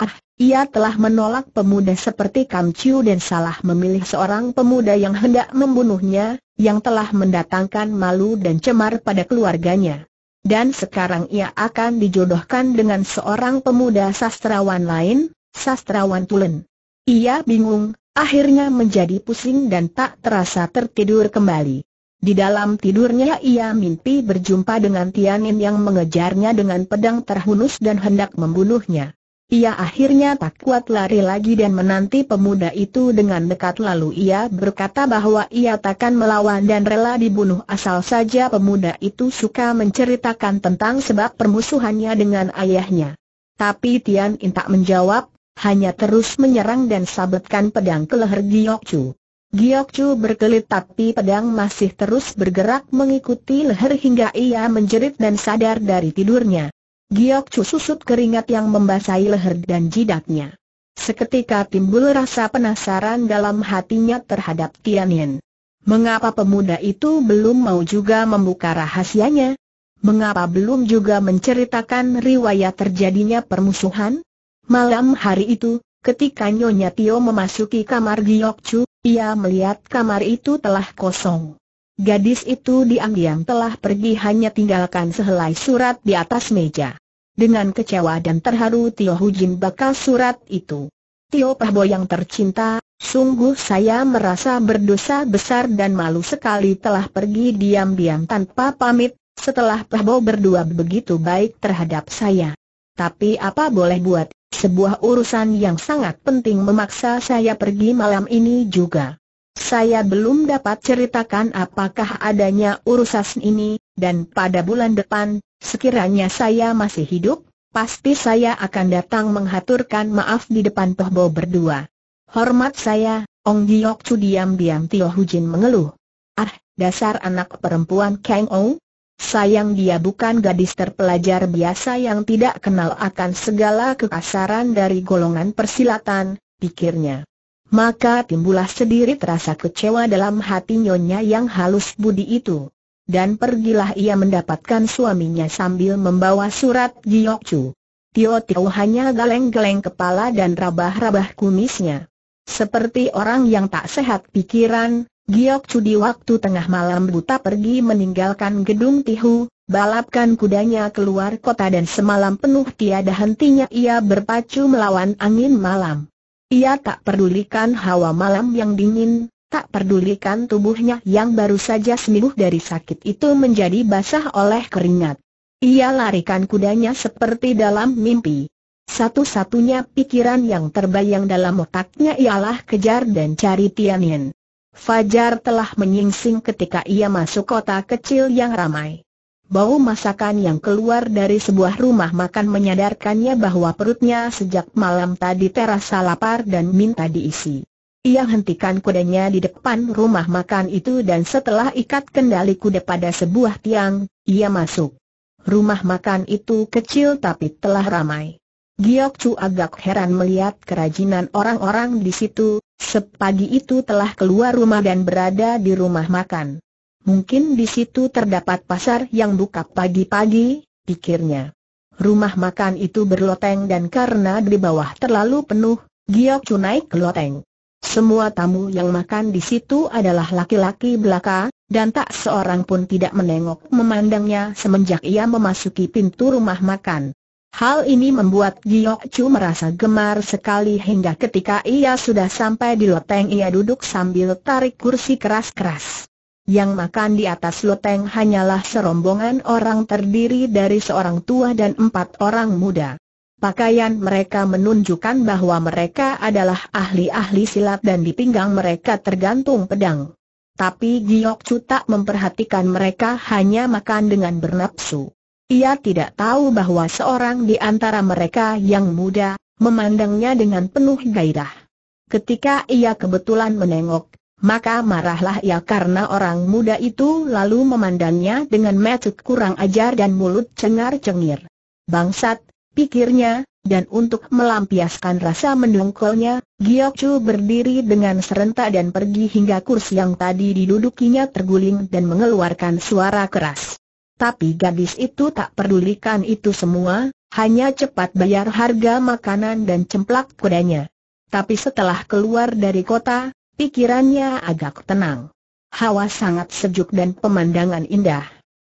Ah, ia telah menolak pemuda seperti Kam Chiu dan salah memilih seorang pemuda yang hendak membunuhnya, yang telah mendatangkan malu dan cemar pada keluarganya. Dan sekarang ia akan dijodohkan dengan seorang pemuda sastrawan lain, sastrawan Tulen. Ia bingung, akhirnya menjadi pusing dan tak terasa tertidur kembali. Di dalam tidurnya ia mimpi berjumpa dengan Tianin yang mengejarnya dengan pedang terhunus dan hendak membunuhnya. Ia akhirnya tak kuat lari lagi dan menanti pemuda itu dengan dekat lalu ia berkata bahwa ia takkan melawan dan rela dibunuh asal saja pemuda itu suka menceritakan tentang sebab permusuhannya dengan ayahnya. Tapi Tian In tak menjawab, hanya terus menyerang dan sabetkan pedang ke leher Giok Chu. Giok Chu berkelit tapi pedang masih terus bergerak mengikuti leher hingga ia menjerit dan sadar dari tidurnya. Giok Chu susut keringat yang membasahi leher dan jidatnya. Seketika timbul rasa penasaran dalam hatinya terhadap Tianyin. Mengapa pemuda itu belum mau juga membuka rahasianya? Mengapa belum juga menceritakan riwayat terjadinya permusuhan? Malam hari itu, ketika Nyonya Tio memasuki kamar Giok Chu, ia melihat kamar itu telah kosong. Gadis itu diam-diam telah pergi hanya tinggalkan sehelai surat di atas meja. Dengan kecewa dan terharu Tio Hujin bakal surat itu. Tio Prabowo yang tercinta, sungguh saya merasa berdosa besar dan malu sekali telah pergi diam-diam tanpa pamit, setelah Prabowo berdua begitu baik terhadap saya. Tapi apa boleh buat, sebuah urusan yang sangat penting memaksa saya pergi malam ini juga. Saya belum dapat ceritakan apakah adanya urusan ini, dan pada bulan depan, sekiranya saya masih hidup, pasti saya akan datang menghaturkan maaf di depan Tohbo berdua. Hormat saya, Ong Giok Chu diam-diam Tio Hujin mengeluh. Ah, dasar anak perempuan Kang Ou, Sayang dia bukan gadis terpelajar biasa yang tidak kenal akan segala kekasaran dari golongan persilatan, pikirnya. Maka timbullah sendiri terasa kecewa dalam hati nyonya yang halus budi itu. Dan pergilah ia mendapatkan suaminya sambil membawa surat Giokcu. Tio Tio hanya geleng-geleng kepala dan rabah-rabah kumisnya. Seperti orang yang tak sehat pikiran, Giokcu di waktu tengah malam buta pergi meninggalkan gedung Tihu, balapkan kudanya keluar kota dan semalam penuh tiada hentinya ia berpacu melawan angin malam. Ia tak pedulikan hawa malam yang dingin, tak pedulikan tubuhnya yang baru saja sembuh dari sakit itu menjadi basah oleh keringat. Ia larikan kudanya seperti dalam mimpi. Satu-satunya pikiran yang terbayang dalam otaknya ialah kejar dan cari Tianyin. Fajar telah menyingsing ketika ia masuk kota kecil yang ramai. Bau masakan yang keluar dari sebuah rumah makan menyadarkannya bahwa perutnya sejak malam tadi terasa lapar dan minta diisi. Ia hentikan kudanya di depan rumah makan itu dan setelah ikat kendali kuda pada sebuah tiang, ia masuk. Rumah makan itu kecil tapi telah ramai. Giok Chu agak heran melihat kerajinan orang-orang di situ, sepagi itu telah keluar rumah dan berada di rumah makan. Mungkin di situ terdapat pasar yang buka pagi-pagi, pikirnya. Rumah makan itu berloteng dan karena di bawah terlalu penuh, Giok Chu naik ke loteng. Semua tamu yang makan di situ adalah laki-laki belaka, dan tak seorang pun tidak menengok memandangnya semenjak ia memasuki pintu rumah makan. Hal ini membuat Giok Chu merasa gemar sekali hingga ketika ia sudah sampai di loteng ia duduk sambil tarik kursi keras-keras. Yang makan di atas loteng hanyalah serombongan orang terdiri dari seorang tua dan empat orang muda. Pakaian mereka menunjukkan bahwa mereka adalah ahli-ahli silat dan di pinggang mereka tergantung pedang. Tapi Giok Chu tak memperhatikan mereka hanya makan dengan bernapsu. Ia tidak tahu bahwa seorang di antara mereka yang muda, memandangnya dengan penuh gairah. Ketika ia kebetulan menengok, maka marahlah ia ya karena orang muda itu lalu memandangnya dengan metuk kurang ajar dan mulut cengar-cengir. Bangsat, pikirnya, dan untuk melampiaskan rasa mendongkolnya, Giyok Chu berdiri dengan serentak dan pergi hingga kursi yang tadi didudukinya terguling dan mengeluarkan suara keras. Tapi gadis itu tak pedulikan itu semua, hanya cepat bayar harga makanan dan cemplak kudanya. Tapi setelah keluar dari kota, pikirannya agak tenang. Hawa sangat sejuk dan pemandangan indah.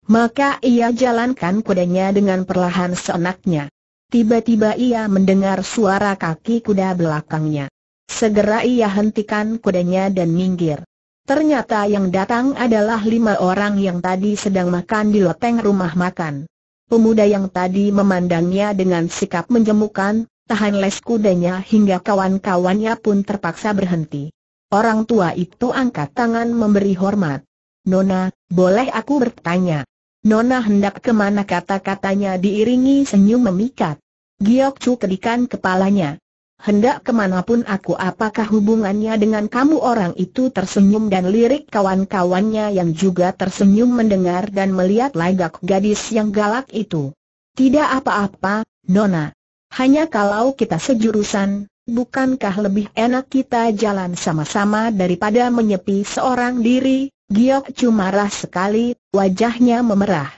Maka ia jalankan kudanya dengan perlahan seenaknya. Tiba-tiba ia mendengar suara kaki kuda belakangnya. Segera ia hentikan kudanya dan minggir. Ternyata yang datang adalah lima orang yang tadi sedang makan di loteng rumah makan. Pemuda yang tadi memandangnya dengan sikap menjemukan, tahan les kudanya hingga kawan-kawannya pun terpaksa berhenti. Orang tua itu angkat tangan memberi hormat. Nona, boleh aku bertanya? Nona hendak kemana kata-katanya diiringi senyum memikat. Giok Chu kedikan kepalanya. Hendak kemanapun aku apakah hubungannya dengan kamu orang itu tersenyum dan lirik kawan-kawannya yang juga tersenyum mendengar dan melihat lagak gadis yang galak itu. Tidak apa-apa, Nona. Hanya kalau kita sejurusan, bukankah lebih enak kita jalan sama-sama daripada menyepi seorang diri? Giok marah sekali, wajahnya memerah.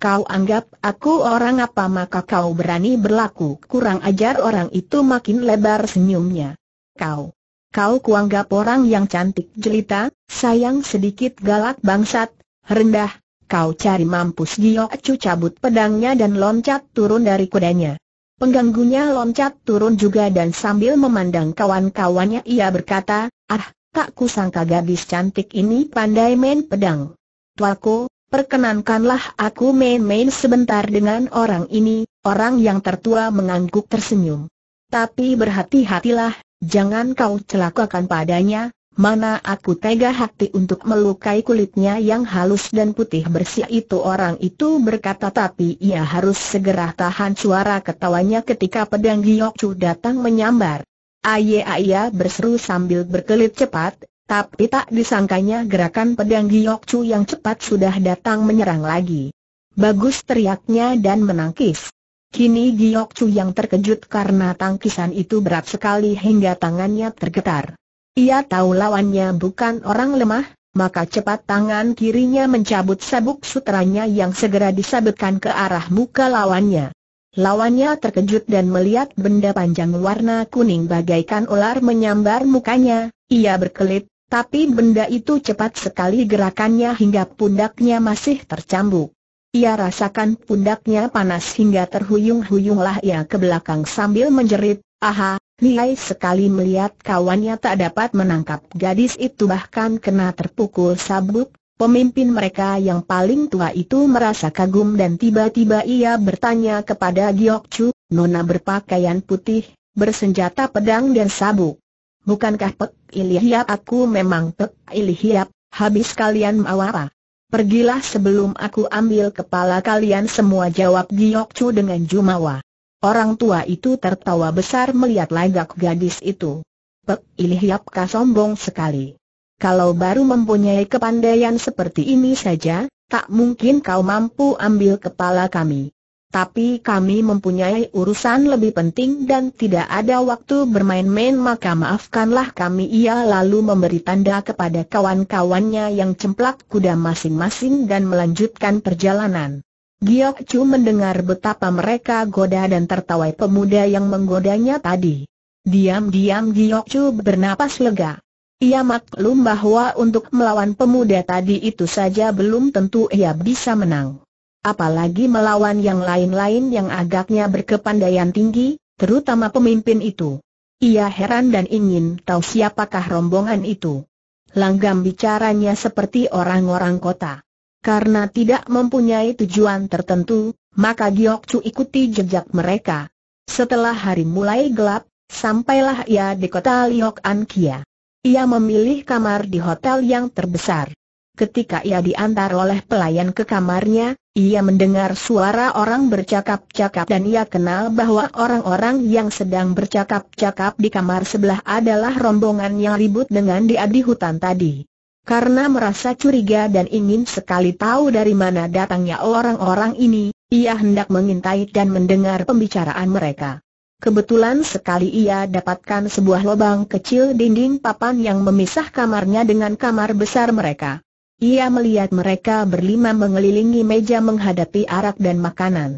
Kau anggap aku orang apa maka kau berani berlaku kurang ajar orang itu makin lebar senyumnya. Kau, kau kuanggap orang yang cantik jelita, sayang sedikit galak bangsat, rendah, kau cari mampus Giok cabut pedangnya dan loncat turun dari kudanya. Pengganggunya loncat turun juga dan sambil memandang kawan-kawannya ia berkata, Ah, tak kusangka gadis cantik ini pandai main pedang. Tuaku, perkenankanlah aku main-main sebentar dengan orang ini, orang yang tertua mengangguk tersenyum. Tapi berhati-hatilah, jangan kau celakakan padanya, Mana aku tega hati untuk melukai kulitnya yang halus dan putih bersih itu orang itu berkata tapi ia harus segera tahan suara ketawanya ketika pedang Giyokcu datang menyambar. Aye Aya berseru sambil berkelit cepat, tapi tak disangkanya gerakan pedang Giyokcu yang cepat sudah datang menyerang lagi. Bagus teriaknya dan menangkis. Kini Giyokcu yang terkejut karena tangkisan itu berat sekali hingga tangannya tergetar. Ia tahu lawannya bukan orang lemah, maka cepat tangan kirinya mencabut sabuk sutranya yang segera disabetkan ke arah muka lawannya. Lawannya terkejut dan melihat benda panjang warna kuning bagaikan ular menyambar mukanya, ia berkelit, tapi benda itu cepat sekali gerakannya hingga pundaknya masih tercambuk. Ia rasakan pundaknya panas hingga terhuyung-huyunglah ia ke belakang sambil menjerit, Aha, lihai sekali melihat kawannya tak dapat menangkap gadis itu bahkan kena terpukul sabuk, pemimpin mereka yang paling tua itu merasa kagum dan tiba-tiba ia bertanya kepada Giok Chu, nona berpakaian putih, bersenjata pedang dan sabuk. Bukankah Pek Ilihiap aku memang Pek Ilihiap, habis kalian mau apa? Pergilah sebelum aku ambil kepala kalian semua jawab Giok Chu dengan jumawa. Orang tua itu tertawa besar melihat lagak gadis itu. Pek Ilihyapka sombong sekali. Kalau baru mempunyai kepandaian seperti ini saja, tak mungkin kau mampu ambil kepala kami. Tapi kami mempunyai urusan lebih penting dan tidak ada waktu bermain-main maka maafkanlah kami ia lalu memberi tanda kepada kawan-kawannya yang cemplak kuda masing-masing dan melanjutkan perjalanan. Giok Chu mendengar betapa mereka goda dan tertawai pemuda yang menggodanya tadi. Diam-diam Giok Chu bernapas lega. Ia maklum bahwa untuk melawan pemuda tadi itu saja belum tentu ia bisa menang. Apalagi melawan yang lain-lain yang agaknya berkepandaian tinggi, terutama pemimpin itu. Ia heran dan ingin tahu siapakah rombongan itu. Langgam bicaranya seperti orang-orang kota karena tidak mempunyai tujuan tertentu, maka Giok Chu ikuti jejak mereka. Setelah hari mulai gelap, sampailah ia di kota Liok An Kia. Ia memilih kamar di hotel yang terbesar. Ketika ia diantar oleh pelayan ke kamarnya, ia mendengar suara orang bercakap-cakap dan ia kenal bahwa orang-orang yang sedang bercakap-cakap di kamar sebelah adalah rombongan yang ribut dengan dia hutan tadi. Karena merasa curiga dan ingin sekali tahu dari mana datangnya orang-orang ini, ia hendak mengintai dan mendengar pembicaraan mereka. Kebetulan sekali ia dapatkan sebuah lubang kecil dinding papan yang memisah kamarnya dengan kamar besar mereka. Ia melihat mereka berlima mengelilingi meja menghadapi arak dan makanan.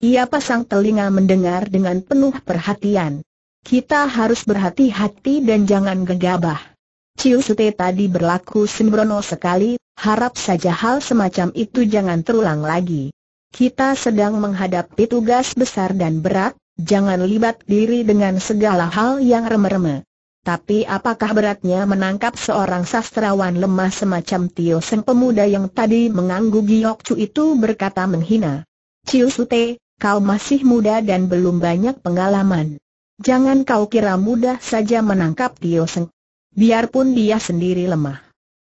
Ia pasang telinga mendengar dengan penuh perhatian. Kita harus berhati-hati dan jangan gegabah. Ciu Sute tadi berlaku sembrono sekali, harap saja hal semacam itu jangan terulang lagi. Kita sedang menghadapi tugas besar dan berat, jangan libat diri dengan segala hal yang remeh-remeh. Tapi apakah beratnya menangkap seorang sastrawan lemah semacam Tio Seng pemuda yang tadi menganggu Giok Chu itu berkata menghina. Ciu Sute, kau masih muda dan belum banyak pengalaman. Jangan kau kira mudah saja menangkap Tio Seng biarpun dia sendiri lemah.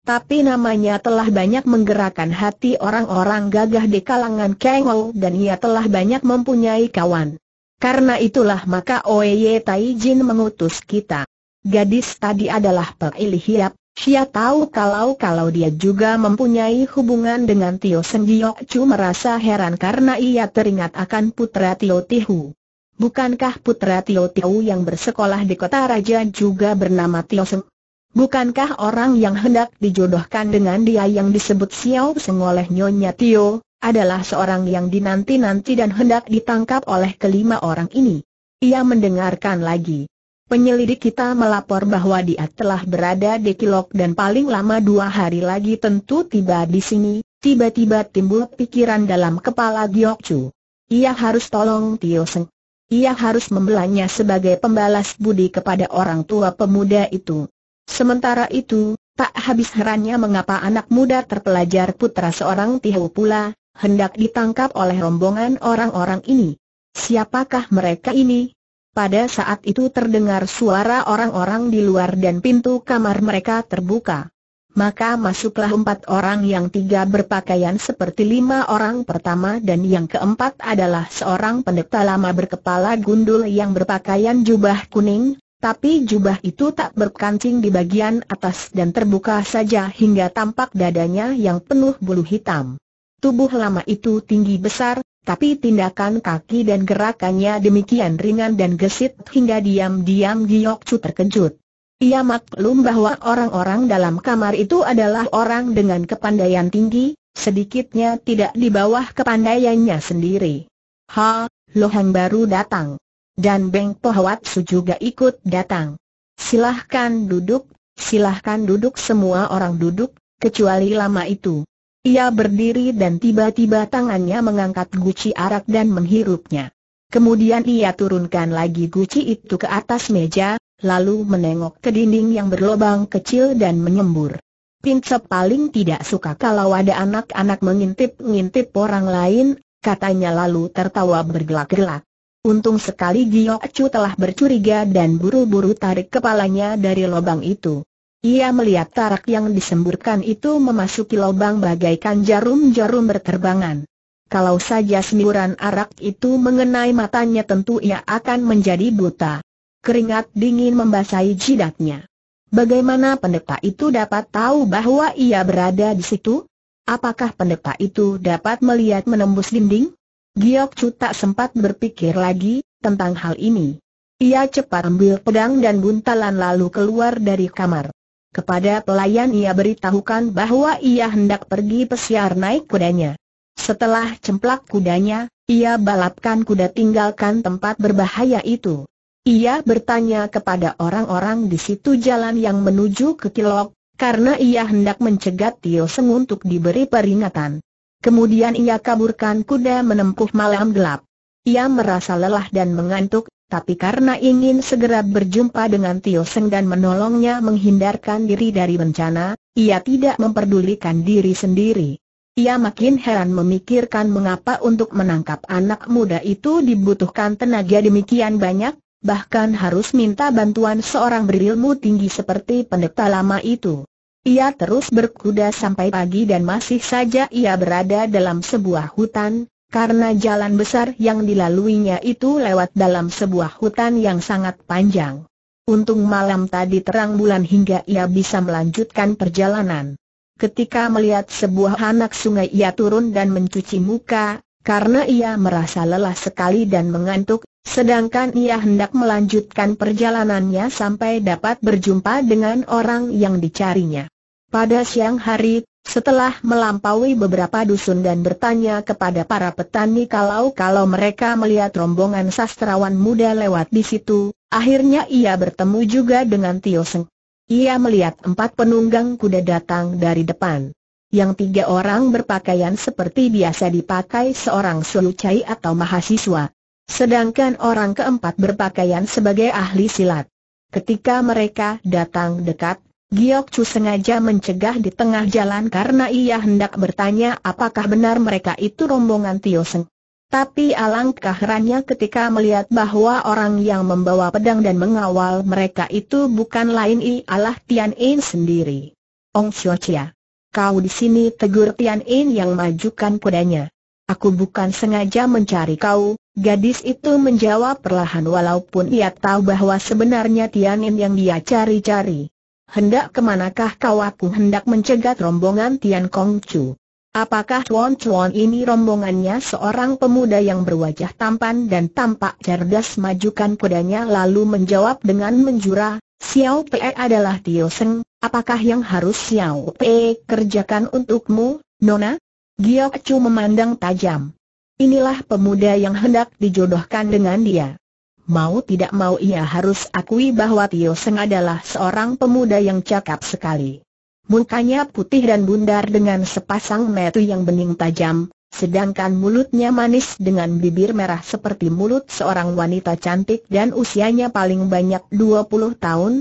Tapi namanya telah banyak menggerakkan hati orang-orang gagah di kalangan Kengol dan ia telah banyak mempunyai kawan. Karena itulah maka Oye Taijin mengutus kita. Gadis tadi adalah Peilih Hiap, tahu kalau-kalau dia juga mempunyai hubungan dengan Tio Sengiok Chu merasa heran karena ia teringat akan putra Tio Tihu. Bukankah putra Tio Tihu yang bersekolah di kota raja juga bernama Tio Seng? Bukankah orang yang hendak dijodohkan dengan dia yang disebut Xiao Seng oleh Nyonya Tio, adalah seorang yang dinanti-nanti dan hendak ditangkap oleh kelima orang ini? Ia mendengarkan lagi. Penyelidik kita melapor bahwa dia telah berada di Kilok dan paling lama dua hari lagi tentu tiba di sini, tiba-tiba timbul pikiran dalam kepala Giok Chu. Ia harus tolong Tio Seng. Ia harus membelanya sebagai pembalas budi kepada orang tua pemuda itu. Sementara itu, tak habis herannya mengapa anak muda terpelajar putra seorang Tihau pula, hendak ditangkap oleh rombongan orang-orang ini. Siapakah mereka ini? Pada saat itu terdengar suara orang-orang di luar dan pintu kamar mereka terbuka. Maka masuklah empat orang yang tiga berpakaian seperti lima orang pertama dan yang keempat adalah seorang pendeta lama berkepala gundul yang berpakaian jubah kuning, tapi jubah itu tak berkancing di bagian atas dan terbuka saja hingga tampak dadanya yang penuh bulu hitam. Tubuh lama itu tinggi besar, tapi tindakan kaki dan gerakannya demikian ringan dan gesit hingga diam-diam Giok Chu terkejut. Ia maklum bahwa orang-orang dalam kamar itu adalah orang dengan kepandaian tinggi, sedikitnya tidak di bawah kepandaiannya sendiri. Ha, Lohang baru datang dan Beng Pohwat su juga ikut datang. Silahkan duduk, silahkan duduk semua orang duduk, kecuali lama itu. Ia berdiri dan tiba-tiba tangannya mengangkat guci arak dan menghirupnya. Kemudian ia turunkan lagi guci itu ke atas meja, lalu menengok ke dinding yang berlobang kecil dan menyembur. Pincep paling tidak suka kalau ada anak-anak mengintip-ngintip orang lain, katanya lalu tertawa bergelak-gelak. Untung sekali Gio Chu telah bercuriga dan buru-buru tarik kepalanya dari lubang itu. Ia melihat tarak yang disemburkan itu memasuki lubang bagaikan jarum-jarum berterbangan. Kalau saja semburan arak itu mengenai matanya tentu ia akan menjadi buta. Keringat dingin membasahi jidatnya. Bagaimana pendeta itu dapat tahu bahwa ia berada di situ? Apakah pendeta itu dapat melihat menembus dinding? Giok Chu tak sempat berpikir lagi tentang hal ini. Ia cepat ambil pedang dan buntalan lalu keluar dari kamar. Kepada pelayan ia beritahukan bahwa ia hendak pergi pesiar naik kudanya. Setelah cemplak kudanya, ia balapkan kuda tinggalkan tempat berbahaya itu. Ia bertanya kepada orang-orang di situ jalan yang menuju ke Kilok, karena ia hendak mencegat Tio Seng untuk diberi peringatan. Kemudian ia kaburkan kuda menempuh malam gelap. Ia merasa lelah dan mengantuk, tapi karena ingin segera berjumpa dengan Tio Seng dan menolongnya menghindarkan diri dari bencana, ia tidak memperdulikan diri sendiri. Ia makin heran memikirkan mengapa untuk menangkap anak muda itu dibutuhkan tenaga demikian banyak, bahkan harus minta bantuan seorang berilmu tinggi seperti pendeta lama itu. Ia terus berkuda sampai pagi dan masih saja ia berada dalam sebuah hutan, karena jalan besar yang dilaluinya itu lewat dalam sebuah hutan yang sangat panjang. Untung malam tadi terang bulan hingga ia bisa melanjutkan perjalanan. Ketika melihat sebuah anak sungai ia turun dan mencuci muka, karena ia merasa lelah sekali dan mengantuk, Sedangkan ia hendak melanjutkan perjalanannya sampai dapat berjumpa dengan orang yang dicarinya. Pada siang hari, setelah melampaui beberapa dusun dan bertanya kepada para petani kalau-kalau mereka melihat rombongan sastrawan muda lewat di situ, akhirnya ia bertemu juga dengan Tio Seng. Ia melihat empat penunggang kuda datang dari depan. Yang tiga orang berpakaian seperti biasa dipakai seorang sulucai atau mahasiswa Sedangkan orang keempat berpakaian sebagai ahli silat. Ketika mereka datang dekat, Giok Chu sengaja mencegah di tengah jalan karena ia hendak bertanya apakah benar mereka itu rombongan Tio Seng. Tapi alangkah herannya ketika melihat bahwa orang yang membawa pedang dan mengawal mereka itu bukan lain ialah Tian In sendiri. Ong Xiu Chia. Kau di sini tegur Tian In yang majukan kudanya. Aku bukan sengaja mencari kau, Gadis itu menjawab perlahan walaupun ia tahu bahwa sebenarnya Tianin yang dia cari-cari. Hendak kemanakah kau aku hendak mencegat rombongan Tian Kong Chu? Apakah Chuan Chuan ini rombongannya seorang pemuda yang berwajah tampan dan tampak cerdas majukan kudanya lalu menjawab dengan menjura, Xiao Pei adalah Tio Seng, apakah yang harus Xiao Pei kerjakan untukmu, Nona? Giok Chu memandang tajam. Inilah pemuda yang hendak dijodohkan dengan dia. Mau tidak mau ia harus akui bahwa Tio Seng adalah seorang pemuda yang cakap sekali. Mukanya putih dan bundar dengan sepasang metu yang bening tajam, sedangkan mulutnya manis dengan bibir merah seperti mulut seorang wanita cantik dan usianya paling banyak 20 tahun.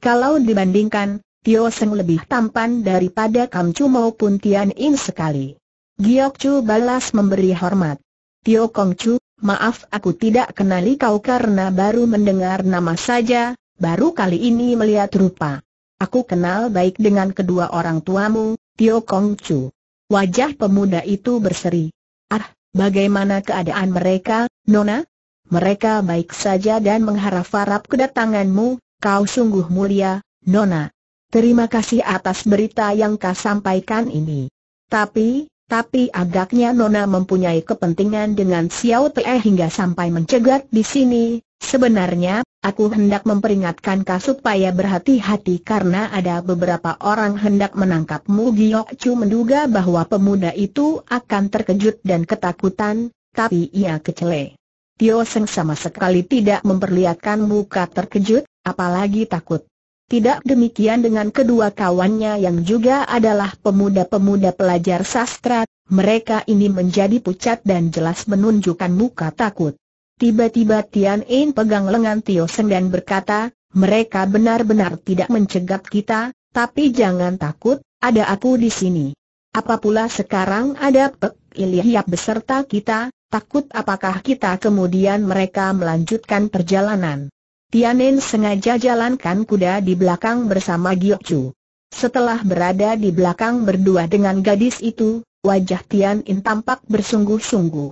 Kalau dibandingkan, Tio Seng lebih tampan daripada Kam Chu maupun Tian In sekali. Giok Chu balas memberi hormat. Tio Kong Chu, maaf aku tidak kenali kau karena baru mendengar nama saja, baru kali ini melihat rupa. Aku kenal baik dengan kedua orang tuamu, Tio Kong Chu. Wajah pemuda itu berseri. Ah, bagaimana keadaan mereka, Nona? Mereka baik saja dan mengharap-harap kedatanganmu, kau sungguh mulia, Nona. Terima kasih atas berita yang kau sampaikan ini. Tapi, tapi agaknya Nona mempunyai kepentingan dengan Xiao Te hingga sampai mencegat di sini. Sebenarnya, aku hendak memperingatkan kau supaya berhati-hati karena ada beberapa orang hendak menangkapmu Giok Chu menduga bahwa pemuda itu akan terkejut dan ketakutan, tapi ia kecele. Tio Seng sama sekali tidak memperlihatkan muka terkejut, apalagi takut. Tidak demikian dengan kedua kawannya yang juga adalah pemuda-pemuda pelajar sastra, mereka ini menjadi pucat dan jelas menunjukkan muka takut. Tiba-tiba Tian En pegang lengan Tio Seng dan berkata, mereka benar-benar tidak mencegat kita, tapi jangan takut, ada aku di sini. Apa pula sekarang ada Pek Iliap beserta kita, takut apakah kita kemudian mereka melanjutkan perjalanan. Tianin sengaja jalankan kuda di belakang bersama Giok Setelah berada di belakang berdua dengan gadis itu, wajah Tianin tampak bersungguh-sungguh.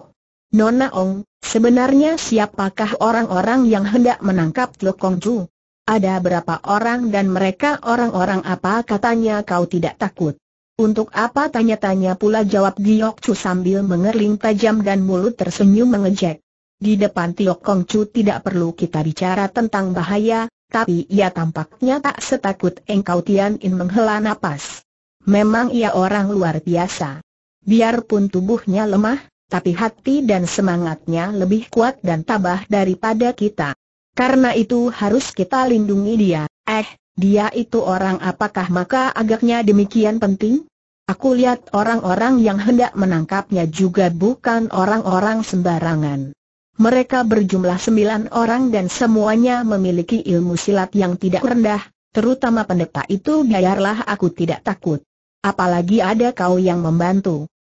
Nona Ong, sebenarnya siapakah orang-orang yang hendak menangkap Lokong Chu? Ada berapa orang dan mereka orang-orang apa katanya kau tidak takut? Untuk apa tanya-tanya pula jawab Giok sambil mengerling tajam dan mulut tersenyum mengejek di depan Tio Chu tidak perlu kita bicara tentang bahaya, tapi ia tampaknya tak setakut engkau Tian In menghela napas. Memang ia orang luar biasa. Biarpun tubuhnya lemah, tapi hati dan semangatnya lebih kuat dan tabah daripada kita. Karena itu harus kita lindungi dia. Eh, dia itu orang apakah maka agaknya demikian penting? Aku lihat orang-orang yang hendak menangkapnya juga bukan orang-orang sembarangan. Mereka berjumlah sembilan orang dan semuanya memiliki ilmu silat yang tidak rendah, terutama pendeta itu biarlah aku tidak takut. Apalagi ada kau yang membantu.